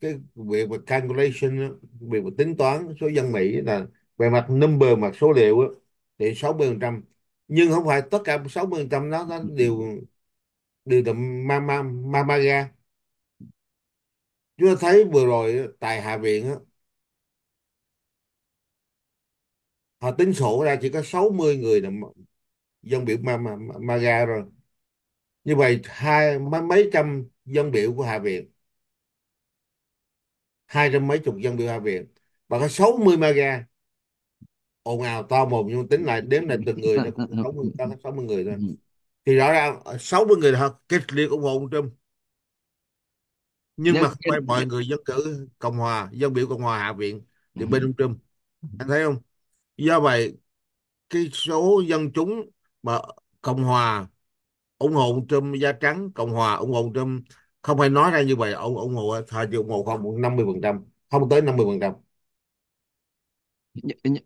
cái việc mà calculation việc mà tính toán số dân Mỹ là về mặt number mặt số liệu á, thì 60% nhưng không phải tất cả 60% đó nó đều đều là ma ma ma ma ga chúng ta thấy vừa rồi tại hạ viện đó, họ tính sổ ra chỉ có 60 người là dân biểu ma ma, ma ga rồi như vậy hai mấy trăm dân biểu của hạ viện hai trăm mấy chục dân biểu hạ viện và có 60 ma ga ồn ào to mồm nhưng tính lại đếm lại từng người là cũng sáu mươi (laughs) ừ, ừ, ừ, người thôi thì rõ ràng 60 người họ kịch liệt ủng hộ ông Trump nhưng mà không phải mọi người dân cử cộng hòa dân biểu cộng hòa hạ viện thì bên ông Trump anh thấy không do vậy cái số dân chúng mà cộng hòa ủng hộ ông Trump da trắng cộng hòa ủng hộ ông Trump không phải nói ra như vậy ông ủng hộ họ chỉ ủng hộ khoảng 50 phần trăm không tới 50 phần trăm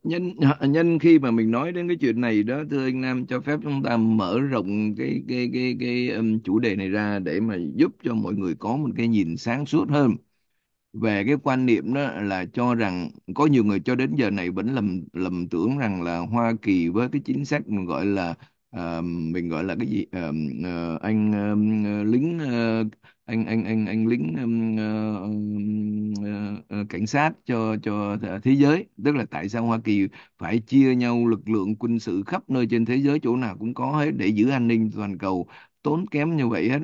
nhân nhân khi mà mình nói đến cái chuyện này đó thưa anh Nam cho phép chúng ta mở rộng cái cái cái cái um, chủ đề này ra để mà giúp cho mọi người có một cái nhìn sáng suốt hơn về cái quan niệm đó là cho rằng có nhiều người cho đến giờ này vẫn lầm lầm tưởng rằng là Hoa Kỳ với cái chính sách mình gọi là uh, mình gọi là cái gì uh, uh, anh uh, lính uh, anh anh anh anh lính ờ, ờ, ờ, cảnh sát cho cho thế giới tức là tại sao Hoa Kỳ phải chia nhau lực lượng quân sự khắp nơi trên thế giới chỗ nào cũng có hết để giữ an ninh toàn cầu tốn kém như vậy hết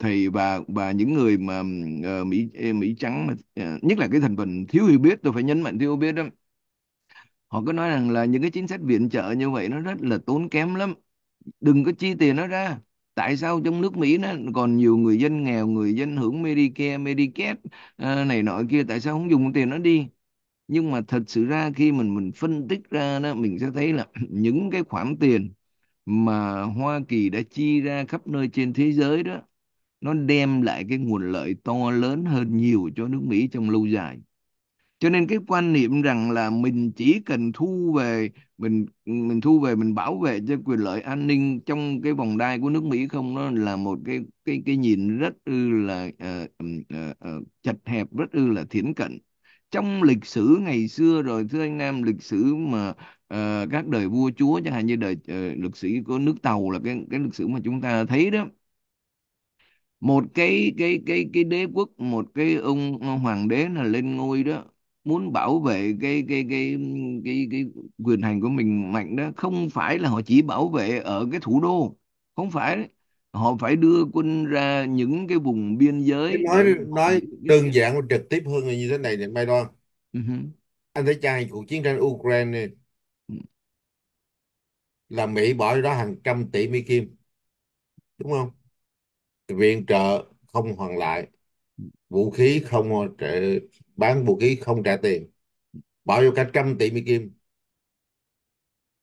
thì và và những người mà Mỹ Mỹ trắng mà, nhất là cái thành phần thiếu hiểu biết tôi phải nhấn mạnh thiếu hiểu biết đó họ cứ nói rằng là những cái chính sách viện trợ như vậy nó rất là tốn kém lắm đừng có chi tiền nó ra tại sao trong nước Mỹ nó còn nhiều người dân nghèo người dân hưởng Medicare Medicaid ờ, này nọ kia tại sao không dùng tiền nó đi nhưng mà thật sự ra khi mình mình phân tích ra đó mình sẽ thấy là (clears throat) những cái khoản tiền mà Hoa Kỳ đã chi ra khắp nơi trên thế giới đó nó đem lại cái nguồn lợi to lớn hơn nhiều cho nước Mỹ trong lâu dài cho nên cái quan niệm rằng là mình chỉ cần thu về mình mình thu về mình bảo vệ cho quyền lợi an ninh trong cái vòng đai của nước Mỹ không nó là một cái cái cái nhìn rất ư là uh, uh, uh, chật hẹp rất ư là thiển cận trong lịch sử ngày xưa rồi thưa anh em lịch sử mà uh, các đời vua chúa chẳng hạn như đời uh, lịch sử của nước Tàu là cái cái lịch sử mà chúng ta thấy đó một cái cái cái cái đế quốc một cái ông hoàng đế là lên ngôi đó muốn bảo vệ cái cái cái cái cái quyền hành của mình mạnh đó không phải là họ chỉ bảo vệ ở cái thủ đô không phải họ phải đưa quân ra những cái vùng biên giới nói nói đơn giản và trực tiếp hơn là như thế này này Mai Đoan uh-huh. anh thấy trai cuộc chiến tranh Ukraine này, ừ. là Mỹ bỏ đó hàng trăm tỷ Mỹ kim đúng không viện trợ không hoàn lại vũ khí không trợ bán vũ khí không trả tiền bỏ vô cả trăm tỷ Mỹ Kim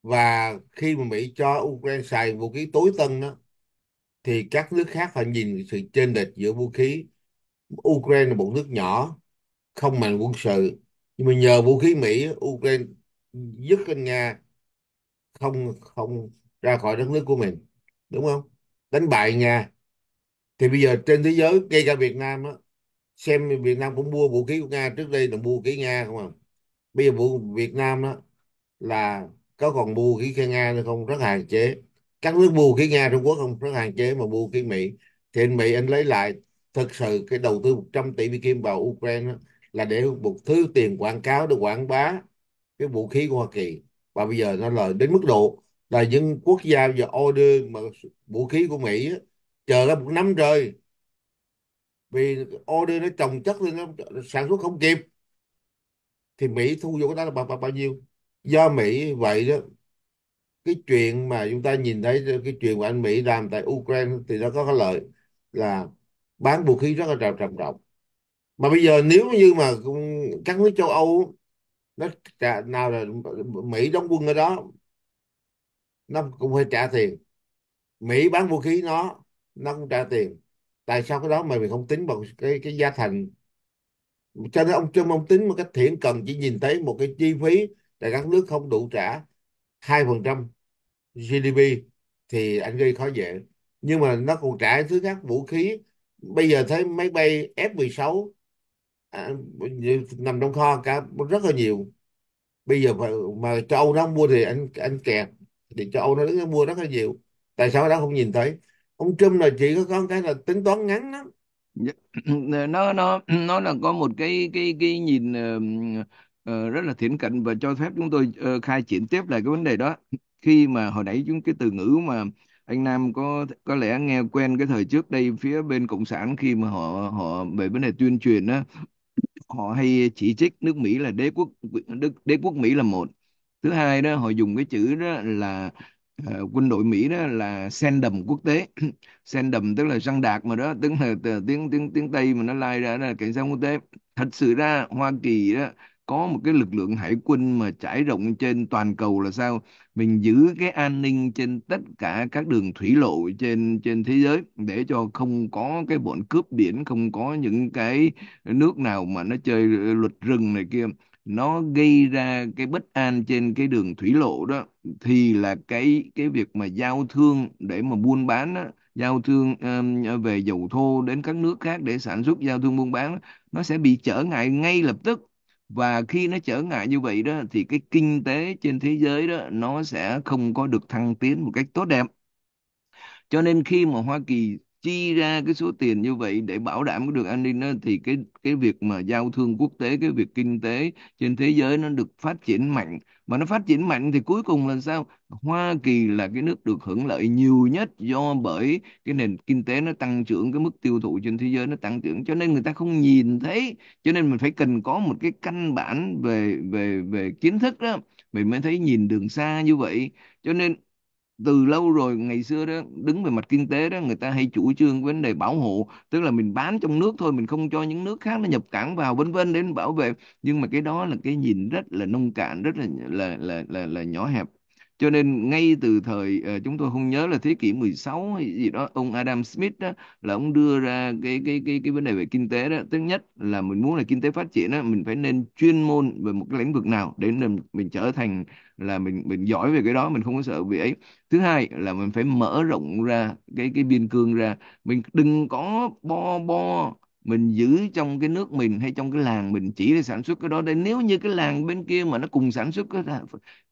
và khi mà Mỹ cho Ukraine xài vũ khí tối tân đó, thì các nước khác họ nhìn sự chênh lệch giữa vũ khí Ukraine là một nước nhỏ không mạnh quân sự nhưng mà nhờ vũ khí Mỹ Ukraine dứt anh Nga không không ra khỏi đất nước của mình đúng không đánh bại Nga thì bây giờ trên thế giới ngay cả Việt Nam đó, xem Việt Nam cũng mua vũ khí của Nga trước đây là mua vũ khí Nga không à bây giờ vũ Việt Nam đó là có còn mua vũ khí Nga nữa không rất hạn chế các nước mua vũ khí Nga Trung Quốc không rất hạn chế mà mua vũ khí Mỹ thì anh Mỹ anh lấy lại thực sự cái đầu tư 100 tỷ Mỹ Kim vào Ukraine đó, là để một thứ tiền quảng cáo để quảng bá cái vũ khí của Hoa Kỳ và bây giờ nó lời đến mức độ là những quốc gia giờ order mà vũ khí của Mỹ đó, chờ ra một năm rồi vì OD nó trồng chất lên nó sản xuất không kịp thì Mỹ thu vô cái đó là bao, bao, bao nhiêu do Mỹ vậy đó cái chuyện mà chúng ta nhìn thấy cái chuyện mà anh Mỹ làm tại Ukraine thì nó có cái lợi là bán vũ khí rất là trầm trọng mà bây giờ nếu như mà các nước châu Âu nó trả, nào là Mỹ đóng quân ở đó nó cũng phải trả tiền Mỹ bán vũ khí nó nó cũng trả tiền tại sao cái đó mà mình không tính bằng cái cái giá thành cho nên ông Trump ông tính một cách thiển cần chỉ nhìn thấy một cái chi phí tại các nước không đủ trả hai phần trăm GDP thì anh gây khó dễ nhưng mà nó còn trả thứ khác vũ khí bây giờ thấy máy bay F-16 à, nằm trong kho cả rất là nhiều bây giờ mà, mà châu Âu nó mua thì anh anh kẹt thì châu Âu nó mua rất là nhiều tại sao nó không nhìn thấy ông Trump là chỉ có con cái là tính toán ngắn lắm dạ. (clears throat) nó nó nó là có một cái cái cái nhìn uh, uh, rất là thiển cận và cho phép chúng tôi uh, khai triển tiếp lại cái vấn đề đó khi mà hồi nãy chúng cái từ ngữ mà anh Nam có có lẽ nghe quen cái thời trước đây phía bên cộng sản khi mà họ họ về vấn đề tuyên truyền đó họ hay chỉ trích nước Mỹ là đế quốc đế, đế quốc Mỹ là một thứ hai đó họ dùng cái chữ đó là uh, quân đội Mỹ đó là Sen đầm quốc tế (clears throat) Sen đầm tức là răng đạc mà đó tức là tiếng tiếng tiếng Tây mà nó lai ra là cảnh sát quốc tế thật sự ra Hoa Kỳ đó có một cái lực lượng hải quân mà trải rộng trên toàn cầu là sao mình giữ cái an ninh trên tất cả các đường thủy lộ trên trên thế giới để cho không có cái bọn cướp biển không có những cái nước nào mà nó chơi luật rừng này kia nó gây ra cái bất an trên cái đường thủy lộ đó thì là cái cái việc mà giao thương để mà buôn bán đó, giao thương um, về dầu thô đến các nước khác để sản xuất giao thương buôn bán nó sẽ bị trở ngại ngay lập tức và khi nó trở ngại như vậy đó thì cái kinh tế trên thế giới đó nó sẽ không có được thăng tiến một cách tốt đẹp cho nên khi mà Hoa Kỳ chi ra cái số tiền như vậy để bảo đảm được an ninh đó, thì cái cái việc mà giao thương quốc tế cái việc kinh tế trên thế giới nó được phát triển mạnh mà nó phát triển mạnh thì cuối cùng là sao Hoa Kỳ là cái nước được hưởng lợi nhiều nhất do bởi cái nền kinh tế nó tăng trưởng cái mức tiêu thụ trên thế giới nó tăng trưởng cho nên người ta không nhìn thấy cho nên mình phải cần có một cái căn bản về về về kiến thức đó mình mới thấy nhìn đường xa như vậy cho nên từ lâu rồi ngày xưa đó đứng về mặt kinh tế đó người ta hay chủ trương vấn đề bảo hộ tức là mình bán trong nước thôi mình không cho những nước khác nó nhập cảng vào vân vân đến bảo vệ nhưng mà cái đó là cái nhìn rất là nông cạn rất là là là là, là nhỏ hẹp cho nên ngay từ thời ờ, chúng tôi không nhớ là thế kỷ 16 hay gì đó, ông Adam Smith đó là ông đưa ra cái cái cái cái vấn đề về kinh tế đó, thứ nhất là mình muốn là kinh tế phát triển đó, mình phải nên chuyên môn về một cái lĩnh vực nào để mình, mình trở thành là mình mình giỏi về cái đó, mình không có sợ vì ấy. Thứ hai là mình phải mở rộng ra cái cái biên cương ra, mình đừng có bo bo mình giữ trong cái nước mình hay trong cái làng mình chỉ để sản xuất cái đó đây nếu như cái làng bên kia mà nó cùng sản xuất cái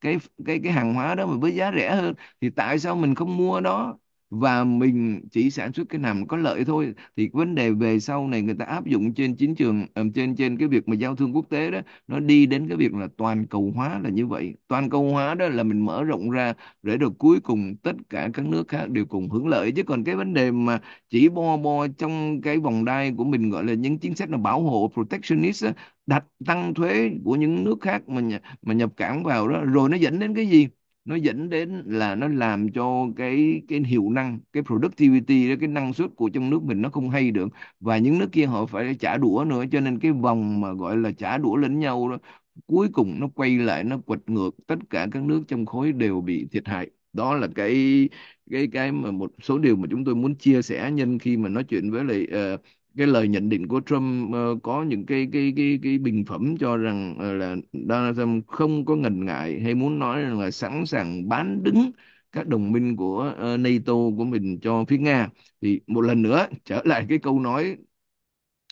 cái cái, cái hàng hóa đó mà với giá rẻ hơn thì tại sao mình không mua đó và mình chỉ sản xuất cái nào có lợi thôi thì vấn đề về sau này người ta áp dụng trên chiến trường ờ, trên trên cái việc mà giao thương quốc tế đó nó đi đến cái việc là toàn cầu hóa là như vậy toàn cầu hóa đó là mình mở rộng ra để rồi cuối cùng tất cả các nước khác đều cùng hưởng lợi chứ còn cái vấn đề mà chỉ bo bo trong cái vòng đai của mình gọi là những chính sách là bảo hộ protectionist đặt tăng thuế của những nước khác mà mà nhập cảng vào đó rồi nó dẫn đến cái gì nó dẫn đến là nó làm cho cái cái hiệu năng cái productivity đó cái năng suất của trong nước mình nó không hay được và những nước kia họ phải trả đũa nữa cho nên cái vòng mà gọi là trả đũa lẫn nhau đó cuối cùng nó quay lại nó quật ngược tất cả các nước trong khối đều bị thiệt hại đó là cái cái cái mà một số điều mà chúng tôi muốn chia sẻ nhân khi mà nói chuyện với lại uh, cái lời nhận định của Trump uh, có những cái cái cái cái bình phẩm cho rằng uh, là Donald Trump không có ngần ngại hay muốn nói rằng là sẵn sàng bán đứng các đồng minh của uh, NATO của mình cho phía Nga thì một lần nữa trở lại cái câu nói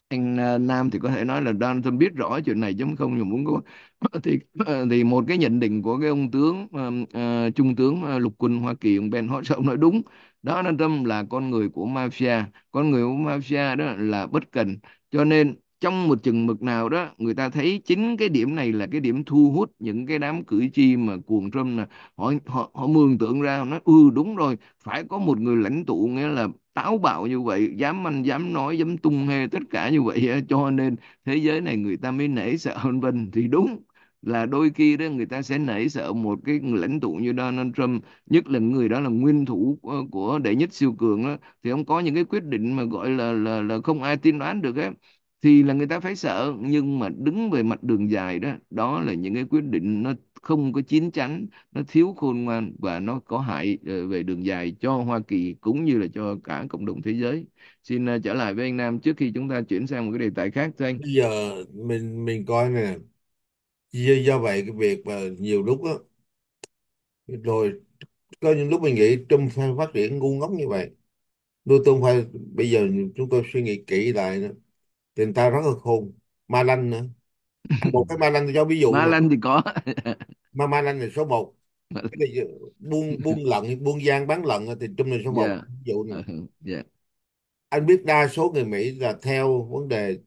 anh uh, Nam thì có thể nói là Donald Trump biết rõ chuyện này chứ không nhưng muốn có thì uh, thì một cái nhận định của cái ông tướng uh, uh, trung tướng uh, lục quân Hoa Kỳ ông Ben Hodges ông nói đúng đó anh tâm là con người của mafia con người của mafia đó là bất cần cho nên trong một chừng mực nào đó người ta thấy chính cái điểm này là cái điểm thu hút những cái đám cử tri mà cuồng Trump là họ họ họ mường tượng ra nó ừ đúng rồi phải có một người lãnh tụ nghĩa là táo bạo như vậy dám ăn dám nói dám tung hê tất cả như vậy cho nên thế giới này người ta mới nể sợ hơn mình thì đúng là đôi khi đó người ta sẽ nảy sợ một cái lãnh tụ như Donald Trump nhất là người đó là nguyên thủ ờ, của đệ nhất siêu cường đó, thì ông có những cái quyết định mà gọi là là là không ai tin đoán được ấy thì là người ta phải sợ nhưng mà đứng về mặt đường dài đó đó là những cái quyết định nó không có chín chắn nó thiếu khôn ngoan và nó có hại ờ, về đường dài cho Hoa Kỳ cũng như là cho cả cộng đồng thế giới xin ờ, trở lại với anh Nam trước khi chúng ta chuyển sang một cái đề tài khác thưa anh bây giờ mình mình coi nè do, vậy cái việc mà nhiều lúc đó rồi có những lúc mình nghĩ Trump phải phát triển ngu ngốc như vậy nuôi tôm phải bây giờ chúng tôi suy nghĩ kỹ lại nữa thì người ta rất là khôn ma lanh nữa một cái ma lanh tôi cho ví dụ ma lanh thì có ma ma lanh là số 1 cái này, buôn buôn lận buôn gian bán lận thì Trump là số 1 yeah. Dạ. ví dụ này yeah. Ừ, dạ. anh biết đa số người Mỹ là theo vấn đề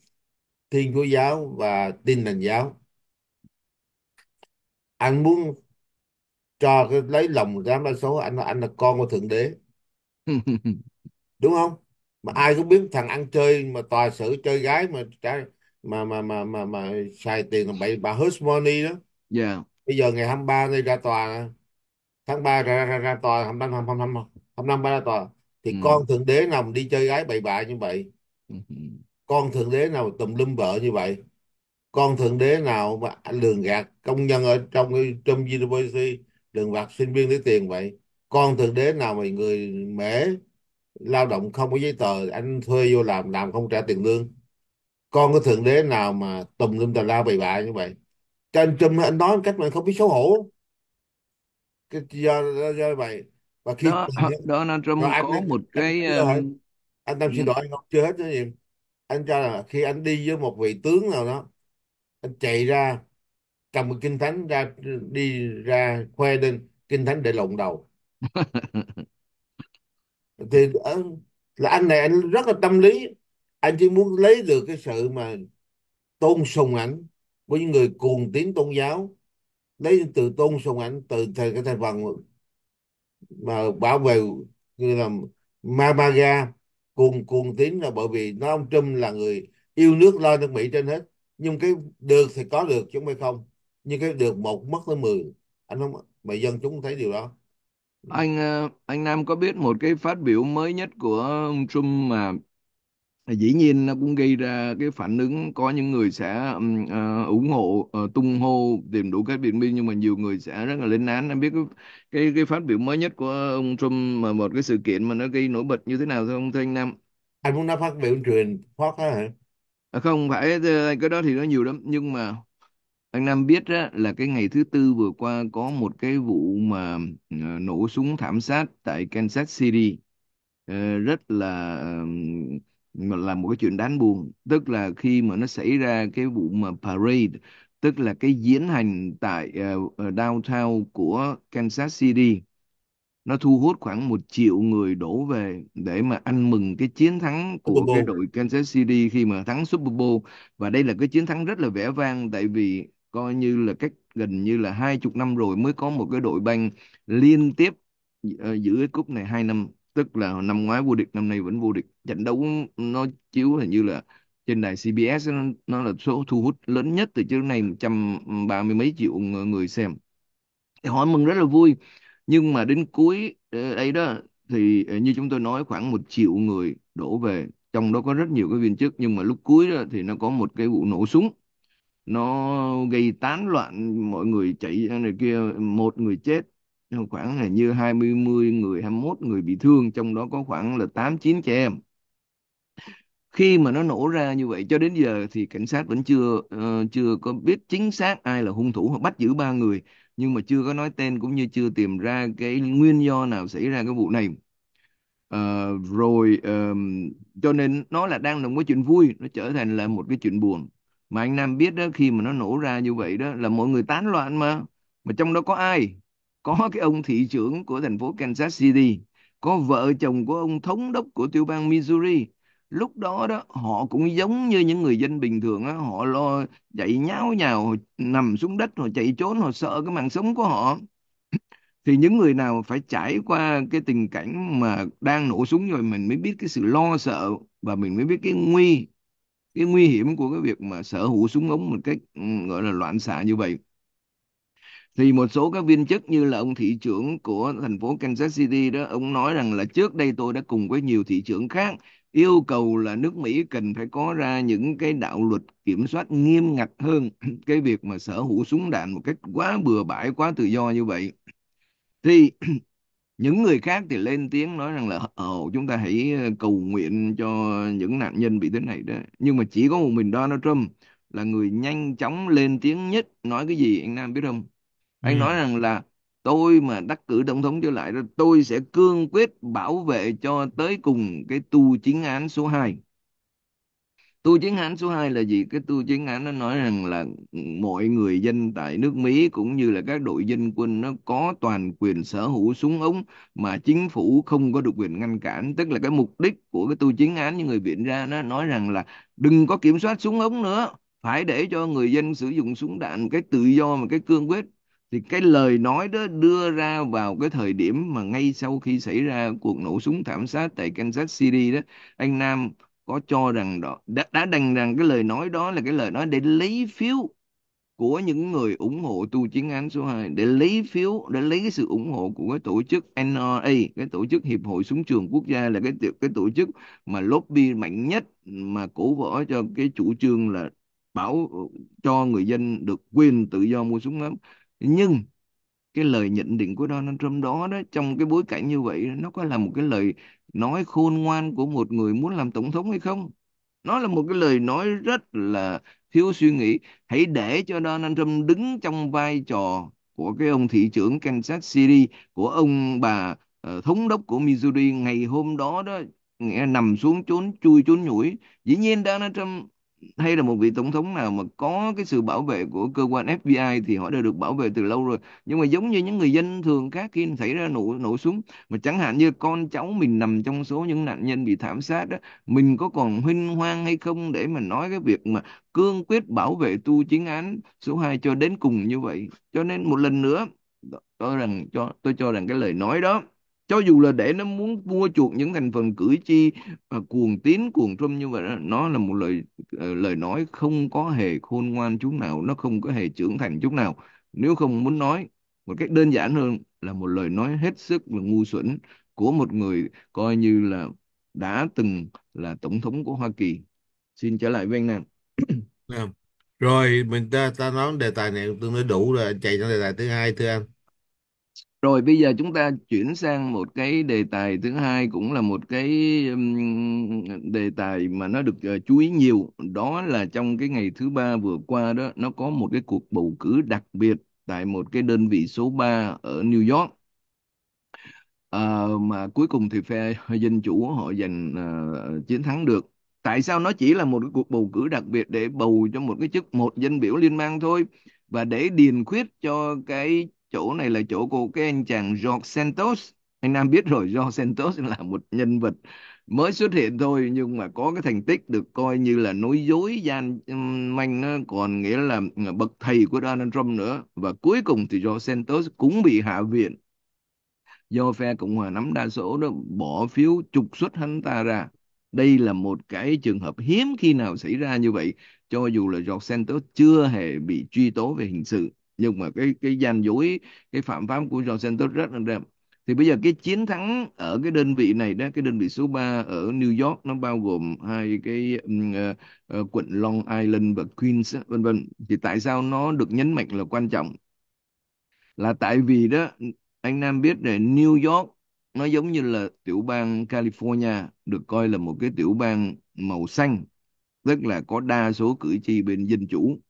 Thiên Chúa giáo và Tin lành giáo anh muốn cho cái lấy lòng đám đa số anh nói anh là con của thượng đế (laughs) đúng không mà ai cũng biết thằng ăn chơi mà tòa xử chơi gái mà trả mà mà mà mà mà xài tiền bậy bà hết money đó yeah. bây giờ ngày 23 nay ra tòa tháng 3 ra ra, ra tòa 25 25 năm 25 ba ra tòa thì ừ. con thượng đế nào mà đi chơi gái bậy bạ như vậy ừ. con thượng đế nào tùm lum vợ như vậy con thượng đế nào mà lường gạt công nhân ở trong trong university lường gạt sinh viên lấy tiền vậy con thượng đế nào mà người mễ lao động không có giấy tờ anh thuê vô làm làm không trả tiền lương con có thượng đế nào mà tùm lum tà la bậy bạ như vậy cho anh Trump anh nói cách mà không biết xấu hổ cái do do vậy và khi đó, (laughs) đó là Trump có anh, một cái anh, anh Tâm xin ừ. lỗi anh không chưa hết cái gì anh cho là khi anh đi với một vị tướng nào đó chạy ra cầm một kinh thánh ra đi ra khoe lên kinh thánh để lộn đầu (laughs) thì ờ, là anh này anh rất là tâm lý anh chỉ muốn lấy được cái sự mà tôn sùng ảnh của những người cuồng tín tôn giáo lấy từ tôn sùng ảnh từ thời cái thành phần mà bảo vệ như là Mamaga cuồng cuồng tín là bởi vì nó ông Trump là người yêu nước lo nước Mỹ trên hết nhưng cái được thì có được chứ mới không nhưng cái được một mất tới mười anh không mày dân chúng thấy điều đó anh ờ, anh Nam có biết một cái phát biểu mới nhất của ông Trump mà dĩ nhiên nó cũng gây ra cái phản ứng có những người sẽ uh, ủng hộ uh, tung hô tìm đủ các biện minh nhưng mà nhiều người sẽ rất là lên án anh biết cái, cái cái phát biểu mới nhất của ông Trump mà một cái sự kiện mà nó gây nổi bật như thế nào không thưa anh Nam anh muốn nói phát biểu truyền thoát hả À, không phải ờ, cái đó thì nó nhiều lắm nhưng mà anh Nam biết đó là cái ngày thứ tư vừa qua có một cái vụ mà ờ, nổ súng thảm sát tại Kansas City ờ, rất là là một cái chuyện đáng buồn tức là khi mà nó xảy ra cái vụ mà parade tức là cái diễn hành tại uh, downtown của Kansas City nó thu hút khoảng một triệu người đổ về để mà ăn mừng cái chiến thắng của cái đội Kansas City khi mà thắng Super Bowl và đây là cái chiến thắng rất là vẻ vang tại vì coi như là cách gần như là hai chục năm rồi mới có một cái đội banh liên tiếp ờ, giữ cái cúp này hai năm tức là năm ngoái vô địch năm nay vẫn vô địch trận đấu nó chiếu hình như là trên đài CBS nó, nó là số thu hút lớn nhất từ trước nay một trăm ba mươi mấy triệu người xem thì họ mừng rất là vui nhưng mà đến cuối đây ờ, đó thì ờ, như chúng tôi nói khoảng một triệu người đổ về trong đó có rất nhiều cái viên chức nhưng mà lúc cuối đó thì nó có một cái vụ nổ súng nó gây tán loạn mọi người chạy này kia một người chết khoảng là như hai mươi người 21 người bị thương trong đó có khoảng là tám chín trẻ em khi mà nó nổ ra như vậy cho đến giờ thì cảnh sát vẫn chưa uh, chưa có biết chính xác ai là hung thủ hoặc bắt giữ ba người nhưng mà chưa có nói tên cũng như chưa tìm ra cái nguyên do nào xảy ra cái vụ này à, rồi um, cho nên nó là đang là một cái chuyện vui nó trở thành là một cái chuyện buồn mà anh Nam biết đó khi mà nó nổ ra như vậy đó là mọi người tán loạn mà mà trong đó có ai có cái ông thị trưởng của thành phố Kansas City có vợ chồng của ông thống đốc của tiểu bang Missouri lúc đó đó họ cũng giống như những người dân bình thường đó, họ lo chạy nháo nhào nằm xuống đất họ chạy trốn họ sợ cái mạng sống của họ thì những người nào phải trải qua cái tình cảnh mà đang nổ súng rồi mình mới biết cái sự lo sợ và mình mới biết cái nguy cái nguy hiểm của cái việc mà sở hữu súng ống một cách ừ, gọi là loạn xạ như vậy thì một số các viên chức như là ông thị trưởng của thành phố Kansas City đó ông nói rằng là trước đây tôi đã cùng với nhiều thị trưởng khác yêu cầu là nước Mỹ cần phải có ra những cái đạo luật kiểm soát nghiêm ngặt hơn (clears throat) cái việc mà sở hữu súng đạn một cách quá bừa bãi, quá tự do như vậy. Thì (clears throat) những người khác thì lên tiếng nói rằng là ồ ờ, chúng ta hãy ờ, cầu nguyện cho những nạn nhân bị thế này đó. Nhưng mà chỉ có một mình Donald Trump là người nhanh chóng lên tiếng nhất nói cái gì anh Nam biết không? Anh ừ. nói rằng là tôi mà đắc cử tổng thống trở lại đó tôi sẽ cương quyết bảo vệ cho tới cùng cái tu chính án số 2 tu chính án số 2 là gì cái tu chính án nó nói rằng là mọi người dân tại nước Mỹ cũng như là các đội dân quân nó có toàn quyền sở hữu súng ống mà chính phủ không có được quyền ngăn cản tức là cái mục đích của cái tu chính án như người viện ra nó nói rằng là đừng có kiểm soát súng ống nữa phải để cho người dân sử dụng súng đạn cái tự do mà cái cương quyết thì cái lời nói đó đưa ra vào cái thời điểm mà ngay sau khi xảy ra cuộc nổ súng thảm sát tại Kansas City đó anh Nam có cho rằng đó đã, đã đành rằng cái lời nói đó là cái lời nói để lấy phiếu của những người ủng hộ tu chiến án số 2 để lấy phiếu để lấy cái sự ủng hộ của cái tổ chức NRA cái tổ chức hiệp hội súng trường quốc gia là cái cái tổ chức mà lobby mạnh nhất mà cổ võ cho cái chủ trương là bảo cho người dân được quyền tự do mua súng ngắm nhưng cái lời nhận định của Donald Trump đó đó trong cái bối cảnh như vậy nó có là một cái lời nói khôn ngoan của một người muốn làm tổng thống hay không nó là một cái lời nói rất là thiếu suy nghĩ hãy để cho Donald Trump đứng trong vai trò của cái ông thị trưởng Kansas City của ông bà uh, thống đốc của Missouri ngày hôm đó đó nghĩa nằm xuống trốn chui trốn nhủi dĩ nhiên Donald Trump hay là một vị tổng thống nào mà có cái sự bảo vệ của cơ quan FBI thì họ đã được bảo vệ từ lâu rồi nhưng mà giống như những người dân thường khác khi xảy ra nổ nổ súng mà chẳng hạn như con cháu mình nằm trong số những nạn nhân bị thảm sát đó mình có còn huynh hoang hay không để mà nói cái việc mà cương quyết bảo vệ tu chính án số 2 cho đến cùng như vậy cho nên một lần nữa tôi rằng cho tôi cho rằng cái lời nói đó cho dù là để nó muốn mua chuộc những thành phần cử tri và cuồng tín cuồng trung như vậy đó, nó là một lời ờ, lời nói không có hề khôn ngoan chút nào nó không có hề trưởng thành chút nào nếu không muốn nói một cách đơn giản hơn là một lời nói hết sức là ngu xuẩn của một người coi như là đã từng là tổng thống của Hoa Kỳ xin trở lại với anh Nam rồi mình ta, ta nói đề tài này tương đối đủ rồi chạy sang đề tài thứ hai thưa anh rồi bây giờ chúng ta chuyển sang một cái đề tài thứ hai cũng là một cái đề tài mà nó được ờ, chú ý nhiều. Đó là trong cái ngày thứ ba vừa qua đó, nó có một cái cuộc bầu cử đặc biệt tại một cái đơn vị số 3 ở New York. À, mà cuối cùng thì phe Dân Chủ họ giành uh, chiến thắng được. Tại sao nó chỉ là một cái cuộc bầu cử đặc biệt để bầu cho một cái chức một danh biểu liên bang thôi và để điền khuyết cho cái chỗ này là chỗ của cái anh chàng George Santos anh Nam biết rồi George Santos là một nhân vật mới xuất hiện thôi nhưng mà có cái thành tích được coi như là nói dối gian manh còn nghĩa là ờ, bậc thầy của Donald Trump nữa và cuối cùng thì George Santos cũng bị hạ viện do phe Cộng hòa nắm đa số đó bỏ phiếu trục xuất hắn ta ra đây là một cái trường hợp hiếm khi nào xảy ra như vậy cho dù là George Santos chưa hề bị truy tố về hình sự nhưng mà cái cái gian dối cái phạm pháp của John Santos rất là đẹp thì bây giờ cái chiến thắng ở cái đơn vị này đó cái đơn vị số 3 ở New York nó bao gồm hai cái uh, uh, quận Long Island và Queens vân vân thì tại sao nó được nhấn mạnh là quan trọng là tại vì đó anh Nam biết này New York nó giống như là tiểu bang California được coi là một cái tiểu bang màu xanh tức là có đa số cử tri bên dân chủ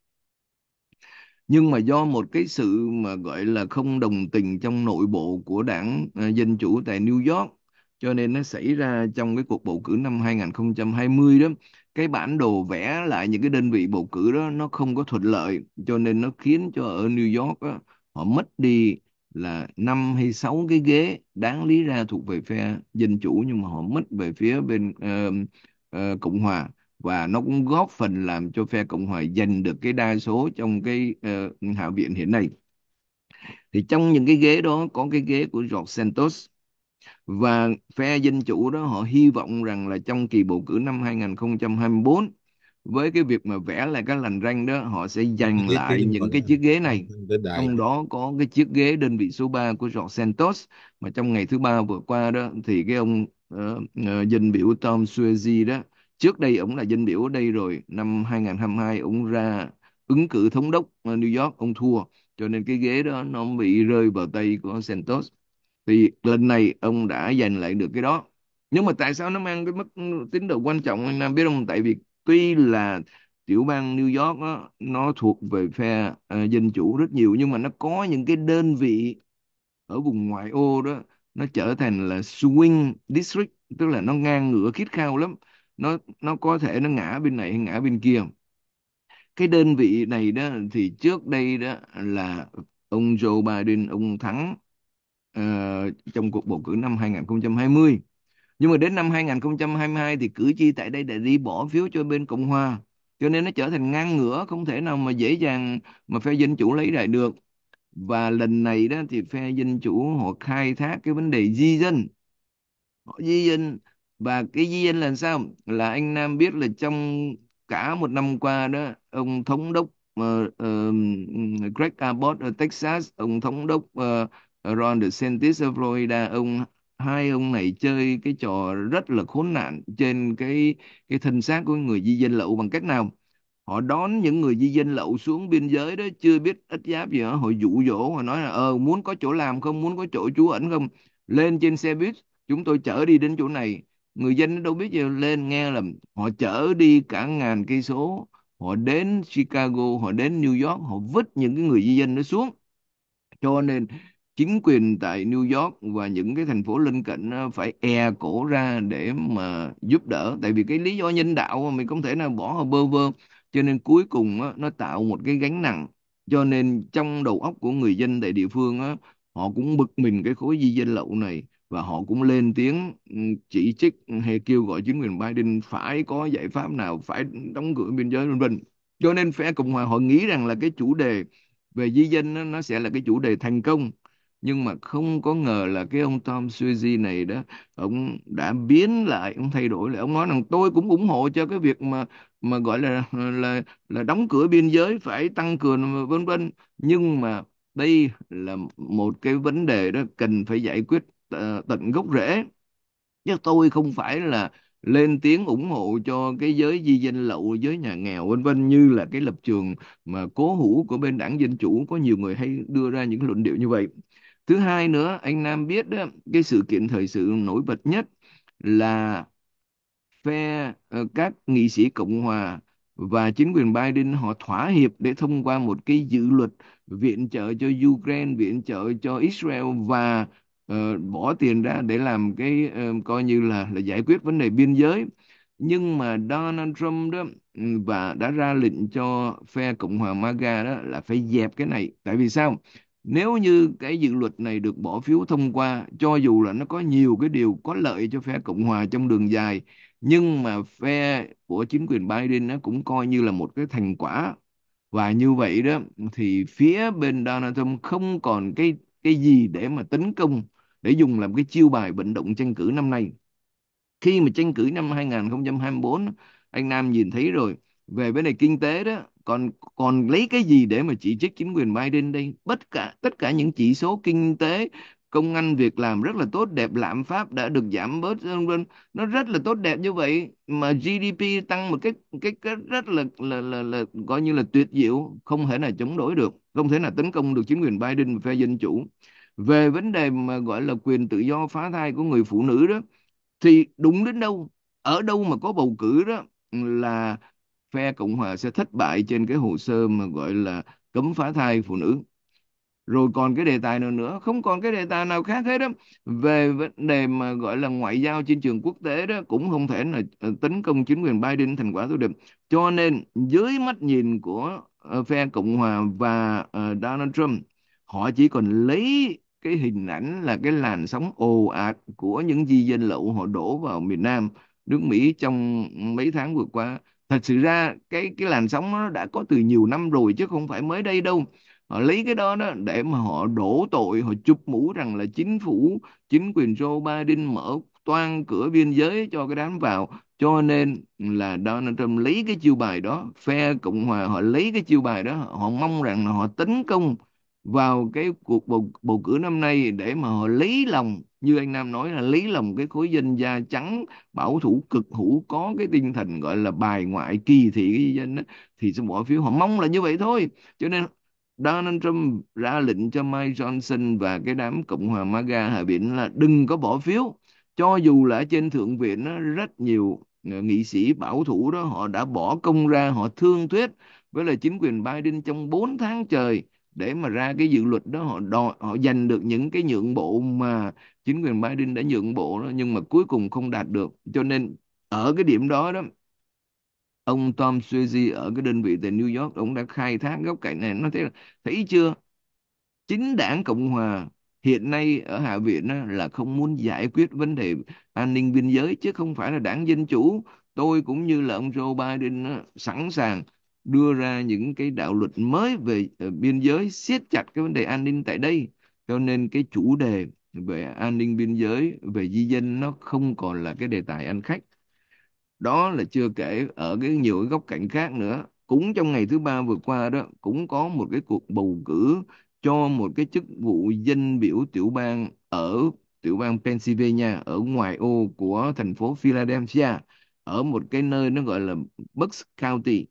nhưng mà do một cái sự mà gọi là không đồng tình trong nội bộ của đảng ờ, Dân Chủ tại New York cho nên nó xảy ra trong cái cuộc bầu cử năm 2020 đó cái bản đồ vẽ lại những cái đơn vị bầu cử đó nó không có thuận lợi cho nên nó khiến cho ở New York đó, họ mất đi là năm hay sáu cái ghế đáng lý ra thuộc về phe dân chủ nhưng mà họ mất về phía bên uh, uh, cộng hòa và nó cũng góp phần làm cho phe cộng hòa giành được cái đa số trong cái uh, hạ viện hiện nay thì trong những cái ghế đó có cái ghế của George Santos và phe dân chủ đó họ hy vọng rằng là trong kỳ bầu cử năm 2024 với cái việc mà vẽ lại các lành ranh đó họ sẽ giành lại những cái chiếc ghế này trong đó có cái chiếc ghế đơn vị số 3 của George Santos mà trong ngày thứ ba vừa qua đó thì cái ông uh, uh, dân biểu Tom Suezi đó trước đây ông là dân biểu ở đây rồi năm 2022 ông ra ứng cử thống đốc ờ, New York ông thua cho nên cái ghế đó nó bị rơi vào tay của Santos thì lần này ông đã giành lại được cái đó nhưng mà tại sao nó mang cái mức tín độ quan trọng anh Nam biết không tại vì tuy là tiểu bang New York đó, nó thuộc về phe à, dân chủ rất nhiều nhưng mà nó có những cái đơn vị ở vùng ngoại ô đó nó trở thành là swing district tức là nó ngang ngửa khít khao lắm nó nó có thể nó ngã bên này ngã bên kia cái đơn vị này đó thì trước đây đó là ông Joe Biden ông thắng uh, trong cuộc bầu cử năm 2020 nhưng mà đến năm 2022 thì cử tri tại đây đã đi bỏ phiếu cho bên Cộng hòa cho nên nó trở thành ngang ngửa không thể nào mà dễ dàng mà phe dân chủ lấy lại được và lần này đó thì phe dân chủ họ khai thác cái vấn đề di dân họ di dân và cái di dân là sao là anh Nam biết là trong cả một năm qua đó ông thống đốc uh, uh, Greg Abbott ở Texas ông thống đốc uh, Ron DeSantis ở Florida ông hai ông này chơi cái trò rất là khốn nạn trên cái cái thân xác của người di dân lậu bằng cách nào họ đón những người di dân lậu xuống biên giới đó chưa biết ít giáp gì đó họ dụ dỗ họ nói là ờ muốn có chỗ làm không muốn có chỗ trú ẩn không lên trên xe buýt chúng tôi chở đi đến chỗ này người dân đâu biết gì lên nghe là họ chở đi cả ngàn cây số họ đến Chicago họ đến New York họ vứt những cái người di dân nó xuống cho nên chính quyền tại New York và những cái thành phố lân cận phải e cổ ra để mà giúp đỡ tại vì cái lý do nhân đạo mà mình không thể nào bỏ họ bơ vơ cho nên cuối cùng nó tạo một cái gánh nặng cho nên trong đầu óc của người dân tại địa phương họ cũng bực mình cái khối di dân lậu này và họ cũng lên tiếng ừ, chỉ trích hay kêu gọi chính quyền Biden phải có giải pháp nào phải đóng cửa biên giới vân vân cho nên phe cộng hòa họ nghĩ rằng là cái chủ đề về di dân nó, nó sẽ là cái chủ đề thành công nhưng mà không có ngờ là cái ông Tom Suzy này đó ông đã biến lại ông thay đổi lại ông nói rằng tôi cũng ủng hộ cho cái việc mà mà gọi là là là đóng cửa biên giới phải tăng cường vân vân nhưng mà đây là một cái vấn đề đó cần phải giải quyết tận gốc rễ chứ tôi không phải là lên tiếng ủng hộ cho cái giới di dân lậu giới nhà nghèo vân vân như là cái lập trường mà cố hữu của bên đảng dân chủ có nhiều người hay đưa ra những luận điệu như vậy thứ hai nữa anh Nam biết đó, cái sự kiện thời sự nổi bật nhất là phe ờ, các nghị sĩ cộng hòa và chính quyền Biden họ thỏa hiệp để thông qua một cái dự luật viện trợ cho Ukraine, viện trợ cho Israel và uh, bỏ tiền ra để làm cái uh, coi như là là giải quyết vấn đề biên giới nhưng mà Donald Trump đó ừ, và đã ra lệnh cho phe Cộng hòa MAGA đó là phải dẹp cái này tại vì sao nếu như cái dự luật này được bỏ phiếu thông qua cho dù là nó có nhiều cái điều có lợi cho phe Cộng hòa trong đường dài nhưng mà phe của chính quyền Biden nó cũng coi như là một cái thành quả và như vậy đó thì phía bên Donald Trump không còn cái cái gì để mà tấn công để dùng làm cái chiêu bài vận động tranh cử năm nay. Khi mà tranh cử năm 2024, anh Nam nhìn thấy rồi, về vấn đề kinh tế đó, còn còn lấy cái gì để mà chỉ trích chính quyền Biden đây? Bất cả tất cả những chỉ số kinh tế, công ăn việc làm rất là tốt đẹp, lạm phát đã được giảm bớt nó rất là tốt đẹp như vậy mà GDP tăng một cái cái, cái rất là, là là là coi như là tuyệt diệu, không thể nào chống đối được, không thể nào tấn công được chính quyền Biden và phe dân chủ về vấn đề mà gọi là quyền tự do phá thai của người phụ nữ đó thì đúng đến đâu ở đâu mà có bầu cử đó là phe cộng hòa sẽ thất bại trên cái hồ sơ mà gọi là cấm phá thai phụ nữ rồi còn cái đề tài nào nữa không còn cái đề tài nào khác hết đó về vấn đề mà gọi là ngoại giao trên trường quốc tế đó cũng không thể là ờ, tấn công chính quyền Biden thành quả tốt đẹp cho nên dưới mắt nhìn của ờ, phe cộng hòa và ờ, Donald Trump họ chỉ còn lấy cái hình ảnh là cái làn sóng ồ ạt của những di dân lậu họ đổ vào miền Nam nước Mỹ trong mấy tháng vừa qua thật sự ra cái cái làn sóng nó đã có từ nhiều năm rồi chứ không phải mới đây đâu họ lấy cái đó đó để mà họ đổ tội họ chụp mũ rằng là chính phủ chính quyền Joe Biden mở toan cửa biên giới cho cái đám vào cho nên là Donald Trump lấy cái chiêu bài đó phe Cộng hòa họ lấy cái chiêu bài đó họ mong rằng là họ tấn công vào cái cuộc bầu, bầu cử năm nay để mà họ lấy lòng như anh Nam nói là lấy lòng cái khối dân da trắng bảo thủ cực hữu có cái tinh thần gọi là bài ngoại kỳ thị cái dân đó, thì sẽ bỏ phiếu họ mong là như vậy thôi cho nên Donald Trump ra lệnh cho Mike Johnson và cái đám Cộng hòa MAGA Hạ Viện là đừng có bỏ phiếu cho dù là trên Thượng Viện đó, rất nhiều ờ, nghị sĩ bảo thủ đó họ đã bỏ công ra họ thương thuyết với lại chính quyền Biden trong 4 tháng trời để mà ra cái dự luật đó họ đòi họ giành được những cái nhượng bộ mà chính quyền Biden đã nhượng bộ đó nhưng mà cuối cùng không đạt được cho nên ở cái điểm đó đó ông Tom Suzy ở cái đơn vị tại New York ông đã khai thác góc cạnh này nó thấy là thấy chưa chính đảng Cộng hòa hiện nay ở Hạ viện đó là không muốn giải quyết vấn đề an ninh biên giới chứ không phải là đảng dân chủ tôi cũng như là ông Joe Biden đó, sẵn sàng đưa ra những cái đạo luật mới về ờ, biên giới siết chặt cái vấn đề an ninh tại đây cho nên cái chủ đề về an ninh biên giới về di dân nó không còn là cái đề tài ăn khách đó là chưa kể ở cái nhiều cái góc cạnh khác nữa cũng trong ngày thứ ba vừa qua đó cũng có một cái cuộc bầu cử cho một cái chức vụ dân biểu tiểu bang ở tiểu bang Pennsylvania ở ngoài ô của thành phố Philadelphia ở một cái nơi nó gọi là Bucks County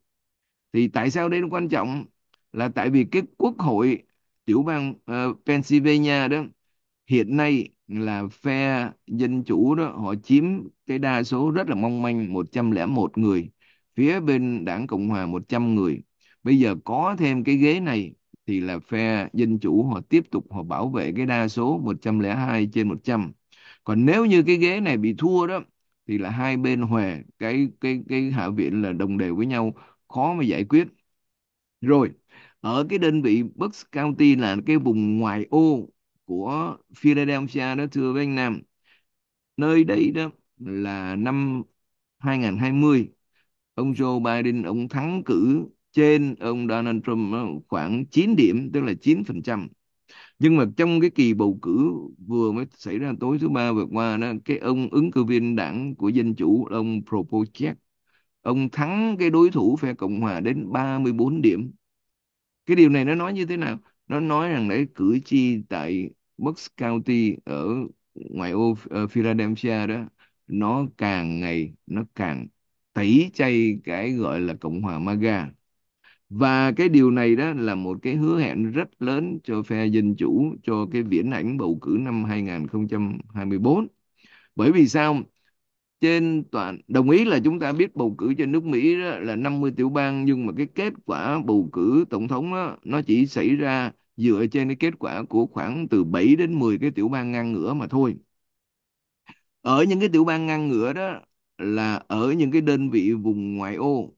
thì tại sao đây nó quan trọng là tại vì cái quốc hội tiểu bang uh, Pennsylvania đó hiện nay là phe dân chủ đó họ chiếm cái đa số rất là mong manh 101 người phía bên đảng Cộng hòa 100 người bây giờ có thêm cái ghế này thì là phe dân chủ họ tiếp tục họ bảo vệ cái đa số 102 trên 100 còn nếu như cái ghế này bị thua đó thì là hai bên hòa cái cái cái hạ viện là đồng đều với nhau khó mà giải quyết rồi ở cái đơn vị Bucks County là cái vùng ngoài ô của Philadelphia đó thưa với anh Nam nơi đây đó là năm 2020 ông Joe Biden ông thắng cử trên ông Donald Trump khoảng 9 điểm tức là 9% nhưng mà trong cái kỳ bầu cử vừa mới xảy ra tối thứ ba vừa qua đó cái ông ứng cử viên đảng của dân chủ ông Propochek ông thắng cái đối thủ phe Cộng hòa đến 34 điểm. Cái điều này nó nói như thế nào? Nó nói rằng để cử tri tại Bucks County ở ngoài ô ờ, Philadelphia đó nó càng ngày nó càng tẩy chay cái gọi là Cộng hòa MAGA. Và cái điều này đó là một cái hứa hẹn rất lớn cho phe Dân Chủ, cho cái viễn ảnh bầu cử năm 2024. Bởi vì sao? trên toàn đồng ý là chúng ta biết bầu cử trên nước Mỹ đó là 50 tiểu bang nhưng mà cái kết quả bầu cử tổng thống đó, nó chỉ xảy ra dựa trên cái kết quả của khoảng từ 7 đến 10 cái tiểu bang ngang ngửa mà thôi. Ở những cái tiểu bang ngang ngửa đó là ở những cái đơn vị vùng ngoại ô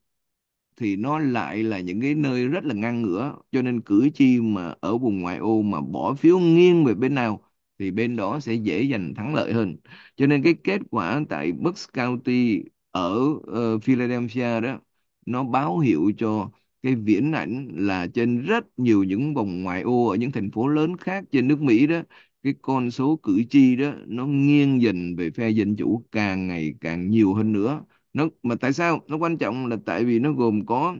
thì nó lại là những cái nơi rất là ngang ngửa cho nên cử tri mà ở vùng ngoại ô mà bỏ phiếu nghiêng về bên nào thì bên đó sẽ dễ giành thắng lợi hơn. Cho nên cái kết quả tại Bucks County ở uh, Philadelphia đó nó báo hiệu cho cái viễn ảnh là trên rất nhiều những vùng ngoại ô ở những thành phố lớn khác trên nước Mỹ đó cái con số cử tri đó nó nghiêng dần về phe dân chủ càng ngày càng nhiều hơn nữa nó mà tại sao nó quan trọng là tại vì nó gồm có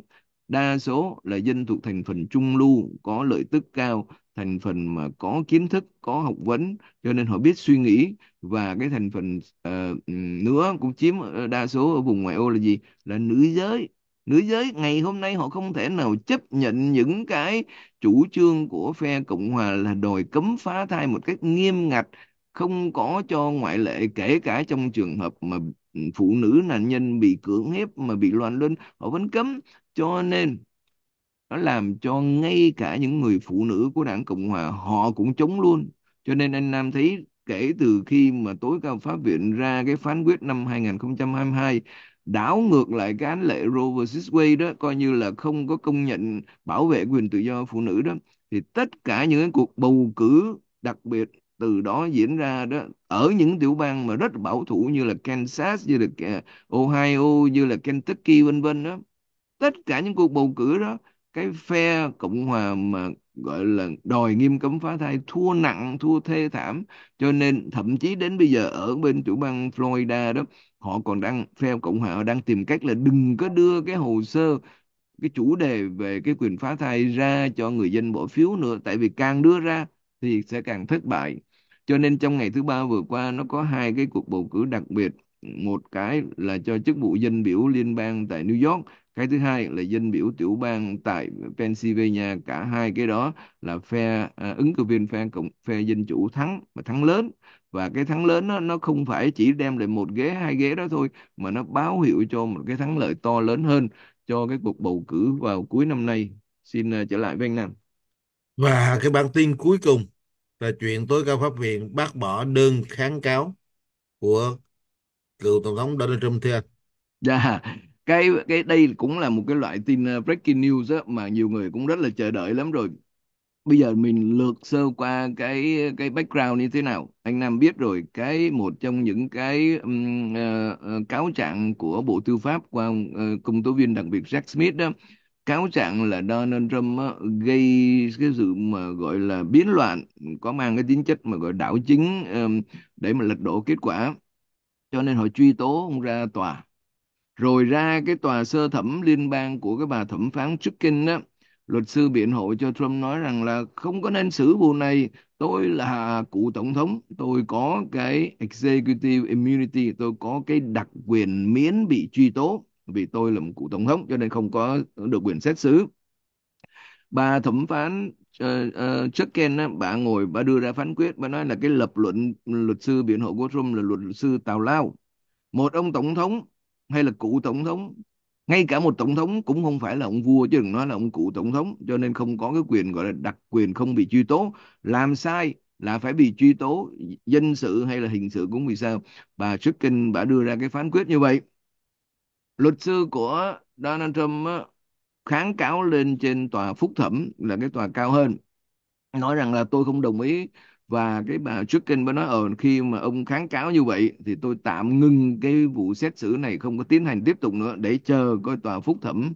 đa số là dân thuộc thành phần trung lưu có lợi tức cao thành phần mà có kiến thức có học vấn cho nên họ biết suy nghĩ và cái thành phần uh, nữa cũng chiếm đa số ở vùng ngoại ô là gì là nữ giới nữ giới ngày hôm nay họ không thể nào chấp nhận những cái chủ trương của phe cộng hòa là đòi cấm phá thai một cách nghiêm ngặt không có cho ngoại lệ kể cả trong trường hợp mà phụ nữ nạn nhân bị cưỡng hiếp mà bị loạn luân họ vẫn cấm cho nên nó làm cho ngay cả những người phụ nữ của đảng cộng hòa họ cũng chống luôn cho nên anh Nam thấy kể từ khi mà tối cao pháp viện ra cái phán quyết năm 2022 đảo ngược lại cái án lệ Roe vs Wade đó coi như là không có công nhận bảo vệ quyền tự do phụ nữ đó thì tất cả những cái cuộc bầu cử đặc biệt từ đó diễn ra đó ở những tiểu bang mà rất bảo thủ như là Kansas như là Ohio như là Kentucky vân vân đó tất cả những cuộc bầu cử đó cái phe cộng hòa mà gọi là đòi nghiêm cấm phá thai thua nặng thua thê thảm cho nên thậm chí đến bây giờ ở bên chủ bang Florida đó họ còn đang phe cộng hòa đang tìm cách là đừng có đưa cái hồ sơ cái chủ đề về cái quyền phá thai ra cho người dân bỏ phiếu nữa tại vì càng đưa ra thì sẽ càng thất bại cho nên trong ngày thứ ba vừa qua nó có hai cái cuộc bầu cử đặc biệt một cái là cho chức vụ dân biểu liên bang tại New York cái thứ hai là dân biểu tiểu bang tại Pennsylvania cả hai cái đó là phe à, ứng cử viên phe cộng phe dân chủ thắng mà thắng lớn và cái thắng lớn nó nó không phải chỉ đem lại một ghế hai ghế đó thôi mà nó báo hiệu cho một cái thắng lợi to lớn hơn cho cái cuộc bầu cử vào cuối năm nay xin uh, trở lại với anh Nam và cái bản tin cuối cùng là chuyện tối cao pháp viện bác bỏ đơn kháng cáo của cựu tổng thống Donald Trump thưa anh. Dạ, cái cái đây cũng là một cái loại tin ờ, breaking news á, mà nhiều người cũng rất là chờ đợi lắm rồi bây giờ mình lược sơ qua cái cái background như thế nào anh Nam biết rồi cái một trong những cái um, uh, cáo trạng của Bộ Tư pháp qua uh, công tố viên đặc biệt Jack Smith đó cáo trạng là Donald Trump uh, gây cái sự mà gọi là biến loạn có mang cái tính chất mà gọi đảo chính um, để mà lật đổ kết quả cho nên họ truy tố ông ra tòa rồi ra cái tòa sơ thẩm liên bang của cái bà thẩm phán Chukin á luật sư biện hộ cho Trump nói rằng là không có nên xử vụ này tôi là cựu tổng thống tôi có cái executive immunity tôi có cái đặc quyền miễn bị truy tố vì tôi là một cựu tổng thống cho nên không có được quyền xét xử bà thẩm phán uh, ờ, uh, ờ, Chukin á, bà ngồi bà đưa ra phán quyết bà nói là cái lập luận luật sư biện hộ của Trump là luật sư tào lao một ông tổng thống hay là cụ tổng thống ngay cả một tổng thống cũng không phải là ông vua chứ đừng nói là ông cụ tổng thống cho nên không có cái quyền gọi là đặc quyền không bị truy tố làm sai là phải bị truy tố dân sự hay là hình sự cũng vì sao bà Strickland bà đưa ra cái phán quyết như vậy luật sư của Donald Trump kháng cáo lên trên tòa phúc thẩm là cái tòa cao hơn nói rằng là tôi không đồng ý và cái bà Chukin mới nói ở ờ, khi mà ông kháng cáo như vậy thì tôi tạm ngưng cái vụ xét xử này không có tiến hành tiếp tục nữa để chờ coi tòa phúc thẩm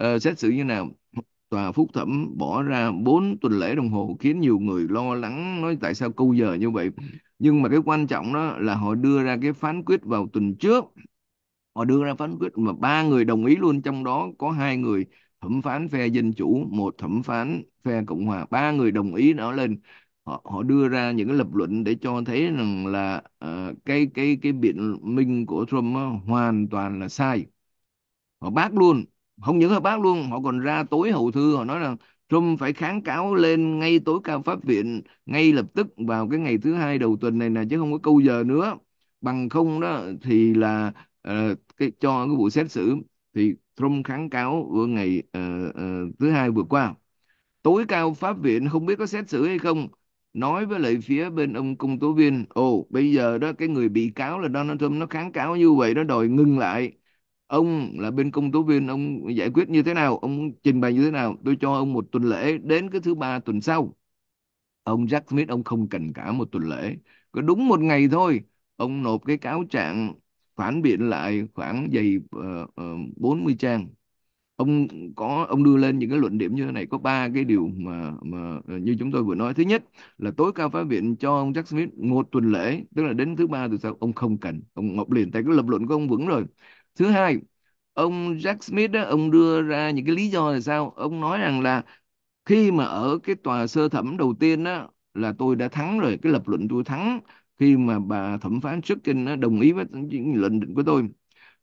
uh, xét xử như nào tòa phúc thẩm bỏ ra 4 tuần lễ đồng hồ khiến nhiều người lo lắng nói tại sao câu giờ như vậy nhưng mà cái quan trọng đó là họ đưa ra cái phán quyết vào tuần trước họ đưa ra phán quyết mà ba người đồng ý luôn trong đó có hai người thẩm phán phe dân chủ một thẩm phán phe cộng hòa ba người đồng ý nó lên họ họ đưa ra những cái lập luận để cho thấy rằng là uh, cái cái cái biện minh của Trump đó, hoàn toàn là sai họ bác luôn không những họ bác luôn họ còn ra tối hậu thư họ nói rằng Trump phải kháng cáo lên ngay tối cao pháp viện ngay lập tức vào cái ngày thứ hai đầu tuần này nè chứ không có câu giờ nữa bằng không đó thì là uh, cái cho cái vụ xét xử thì Trump kháng cáo vừa ngày uh, uh, thứ hai vừa qua tối cao pháp viện không biết có xét xử hay không nói với lại phía bên ông công tố viên ồ bây giờ đó cái người bị cáo là Donald Trump nó kháng cáo như vậy nó đòi ngừng lại ông là bên công tố viên ông giải quyết như thế nào ông trình bày như thế nào tôi cho ông một tuần lễ đến cái thứ ba tuần sau ông Jack Smith ông không cần cả một tuần lễ có đúng một ngày thôi ông nộp cái cáo trạng phản biện lại khoảng dày uh, uh, 40 trang ông có ông đưa lên những cái luận điểm như thế này có ba cái điều mà mà ờ, như chúng tôi vừa nói thứ nhất là tối cao phái viện cho ông Jack Smith một tuần lễ tức là đến thứ ba từ sau ông không cần ông ngọc liền tại cái lập luận của ông vững rồi thứ hai ông Jack Smith đó, ông đưa ra những cái lý do là sao ông nói rằng là khi mà ở cái tòa sơ thẩm đầu tiên đó là tôi đã thắng rồi cái lập luận tôi thắng khi mà bà thẩm phán Chukin đồng ý với những luận định của tôi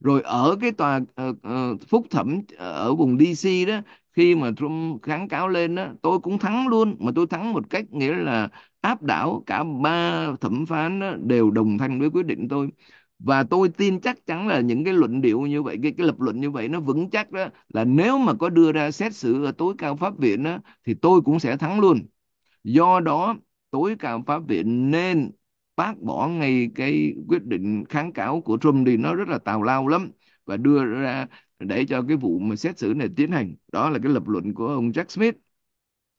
rồi ở cái tòa ờ, ờ, phúc thẩm ờ, ở vùng DC đó khi mà Trump kháng cáo lên đó tôi cũng thắng luôn mà tôi thắng một cách nghĩa là áp đảo cả ba thẩm phán đó, đều đồng thanh với quyết định tôi và tôi tin chắc chắn là những cái luận điệu như vậy cái cái lập luận như vậy nó vững chắc đó là nếu mà có đưa ra xét xử ở tối cao pháp viện đó thì tôi cũng sẽ thắng luôn do đó tối cao pháp viện nên bác bỏ ngay cái quyết định kháng cáo của Trump đi nó rất là tào lao lắm và đưa ra để cho cái vụ mà xét xử này tiến hành đó là cái lập luận của ông Jack Smith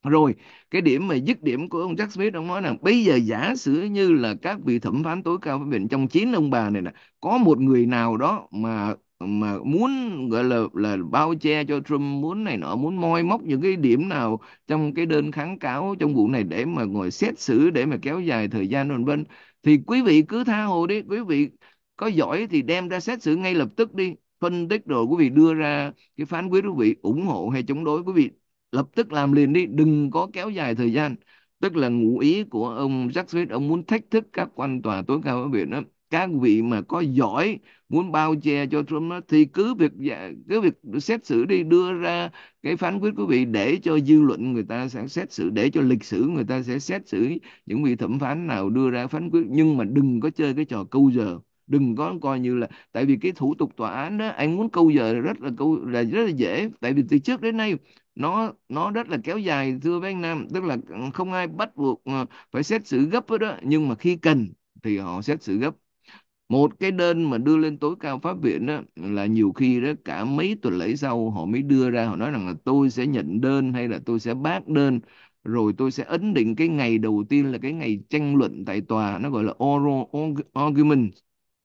rồi cái điểm mà dứt điểm của ông Jack Smith ông nói là bây giờ giả sử như là các vị thẩm phán tối cao phán viện trong chín ông bà này nè có một người nào đó mà mà muốn gọi là là bao che cho Trump muốn này nọ muốn moi móc những cái điểm nào trong cái đơn kháng cáo trong vụ này để mà ngồi xét xử để mà kéo dài thời gian vân vân thì quý vị cứ tha hồ đi quý vị có giỏi thì đem ra xét xử ngay lập tức đi phân tích rồi quý vị đưa ra cái phán quyết quý vị ủng hộ hay chống đối quý vị lập tức làm liền đi đừng có kéo dài thời gian tức là ngụ ý của ông Jack Smith ông muốn thách thức các quan tòa tối cao ở Việt đó các vị mà có giỏi muốn bao che cho Trump đó, thì cứ việc dạ, cứ việc xét xử đi đưa ra cái phán quyết quý vị để cho dư luận người ta sẽ xét xử để cho lịch sử người ta sẽ xét xử những vị thẩm phán nào đưa ra phán quyết nhưng mà đừng có chơi cái trò câu giờ đừng có coi như là tại vì cái thủ tục tòa án đó anh muốn câu giờ rất là câu là rất là dễ tại vì từ trước đến nay nó nó rất là kéo dài thưa với anh Nam tức là không ai bắt buộc ờ, phải xét xử gấp đó nhưng mà khi cần thì họ xét xử gấp một cái đơn mà đưa lên tối cao pháp viện đó là nhiều khi đó cả mấy tuần lễ sau họ mới đưa ra họ nói rằng là tôi sẽ nhận đơn hay là tôi sẽ bác đơn rồi tôi sẽ ấn định cái ngày đầu tiên là cái ngày tranh luận tại tòa nó gọi là oral argument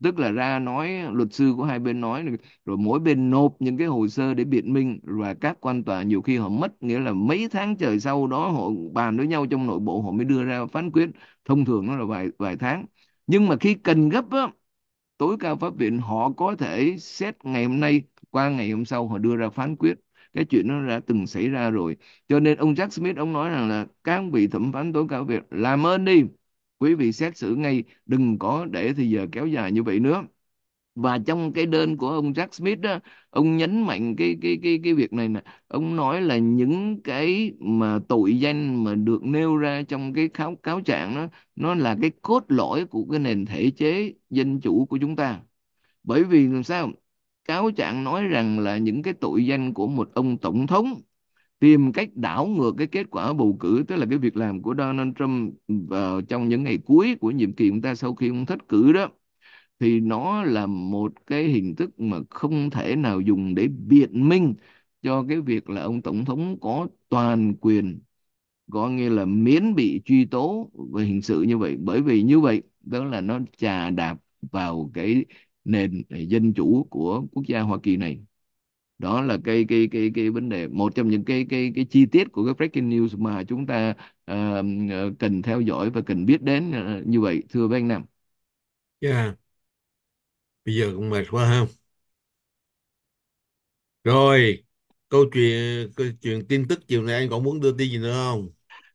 tức là ra nói luật sư của hai bên nói rồi mỗi bên nộp những cái hồ sơ để biện minh và các quan tòa nhiều khi họ mất nghĩa là mấy tháng trời sau đó họ bàn với nhau trong nội bộ họ mới đưa ra phán quyết thông thường nó là vài vài tháng nhưng mà khi cần gấp á, tối cao pháp viện họ có thể xét ngày hôm nay qua ngày hôm sau họ đưa ra phán quyết cái chuyện nó đã từng xảy ra rồi cho nên ông Jack Smith ông nói rằng là các vị thẩm phán tối cao việc làm ơn đi quý vị xét xử ngay đừng có để thì giờ kéo dài như vậy nữa và trong cái đơn của ông Jack Smith đó ông nhấn mạnh cái cái cái cái việc này nè ông nói là những cái mà tội danh mà được nêu ra trong cái cáo cáo trạng đó nó là cái cốt lõi của cái nền thể chế dân chủ của chúng ta bởi vì làm sao cáo trạng nói rằng là những cái tội danh của một ông tổng thống tìm cách đảo ngược cái kết quả bầu cử tức là cái việc làm của Donald Trump vào trong những ngày cuối của nhiệm kỳ chúng ta sau khi ông thất cử đó thì nó là một cái hình thức mà không thể nào dùng để biện minh cho cái việc là ông tổng thống có toàn quyền có nghĩa là miễn bị truy tố về hình sự như vậy bởi vì như vậy đó là nó chà đạp vào cái nền dân chủ của quốc gia Hoa Kỳ này đó là cái cái cái cái vấn đề một trong những cái cái cái chi tiết của cái breaking news mà chúng ta uh, cần theo dõi và cần biết đến uh, như vậy thưa anh Nam. Yeah. Dạ bây giờ cũng mệt quá không rồi câu chuyện câu chuyện tin tức chiều nay anh còn muốn đưa tin gì nữa không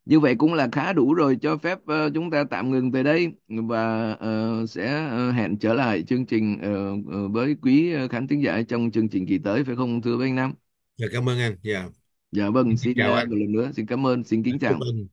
như vậy cũng là khá đủ rồi cho phép uh, chúng ta tạm ngừng tại đây và uh, sẽ uh, hẹn trở lại chương trình uh, với quý khán thính giả trong chương trình kỳ tới phải không thưa với anh Nam? Dạ cảm ơn anh. Dạ. Dạ vâng, xin, xin chào uh, anh một lần nữa xin cảm ơn, xin kính chào.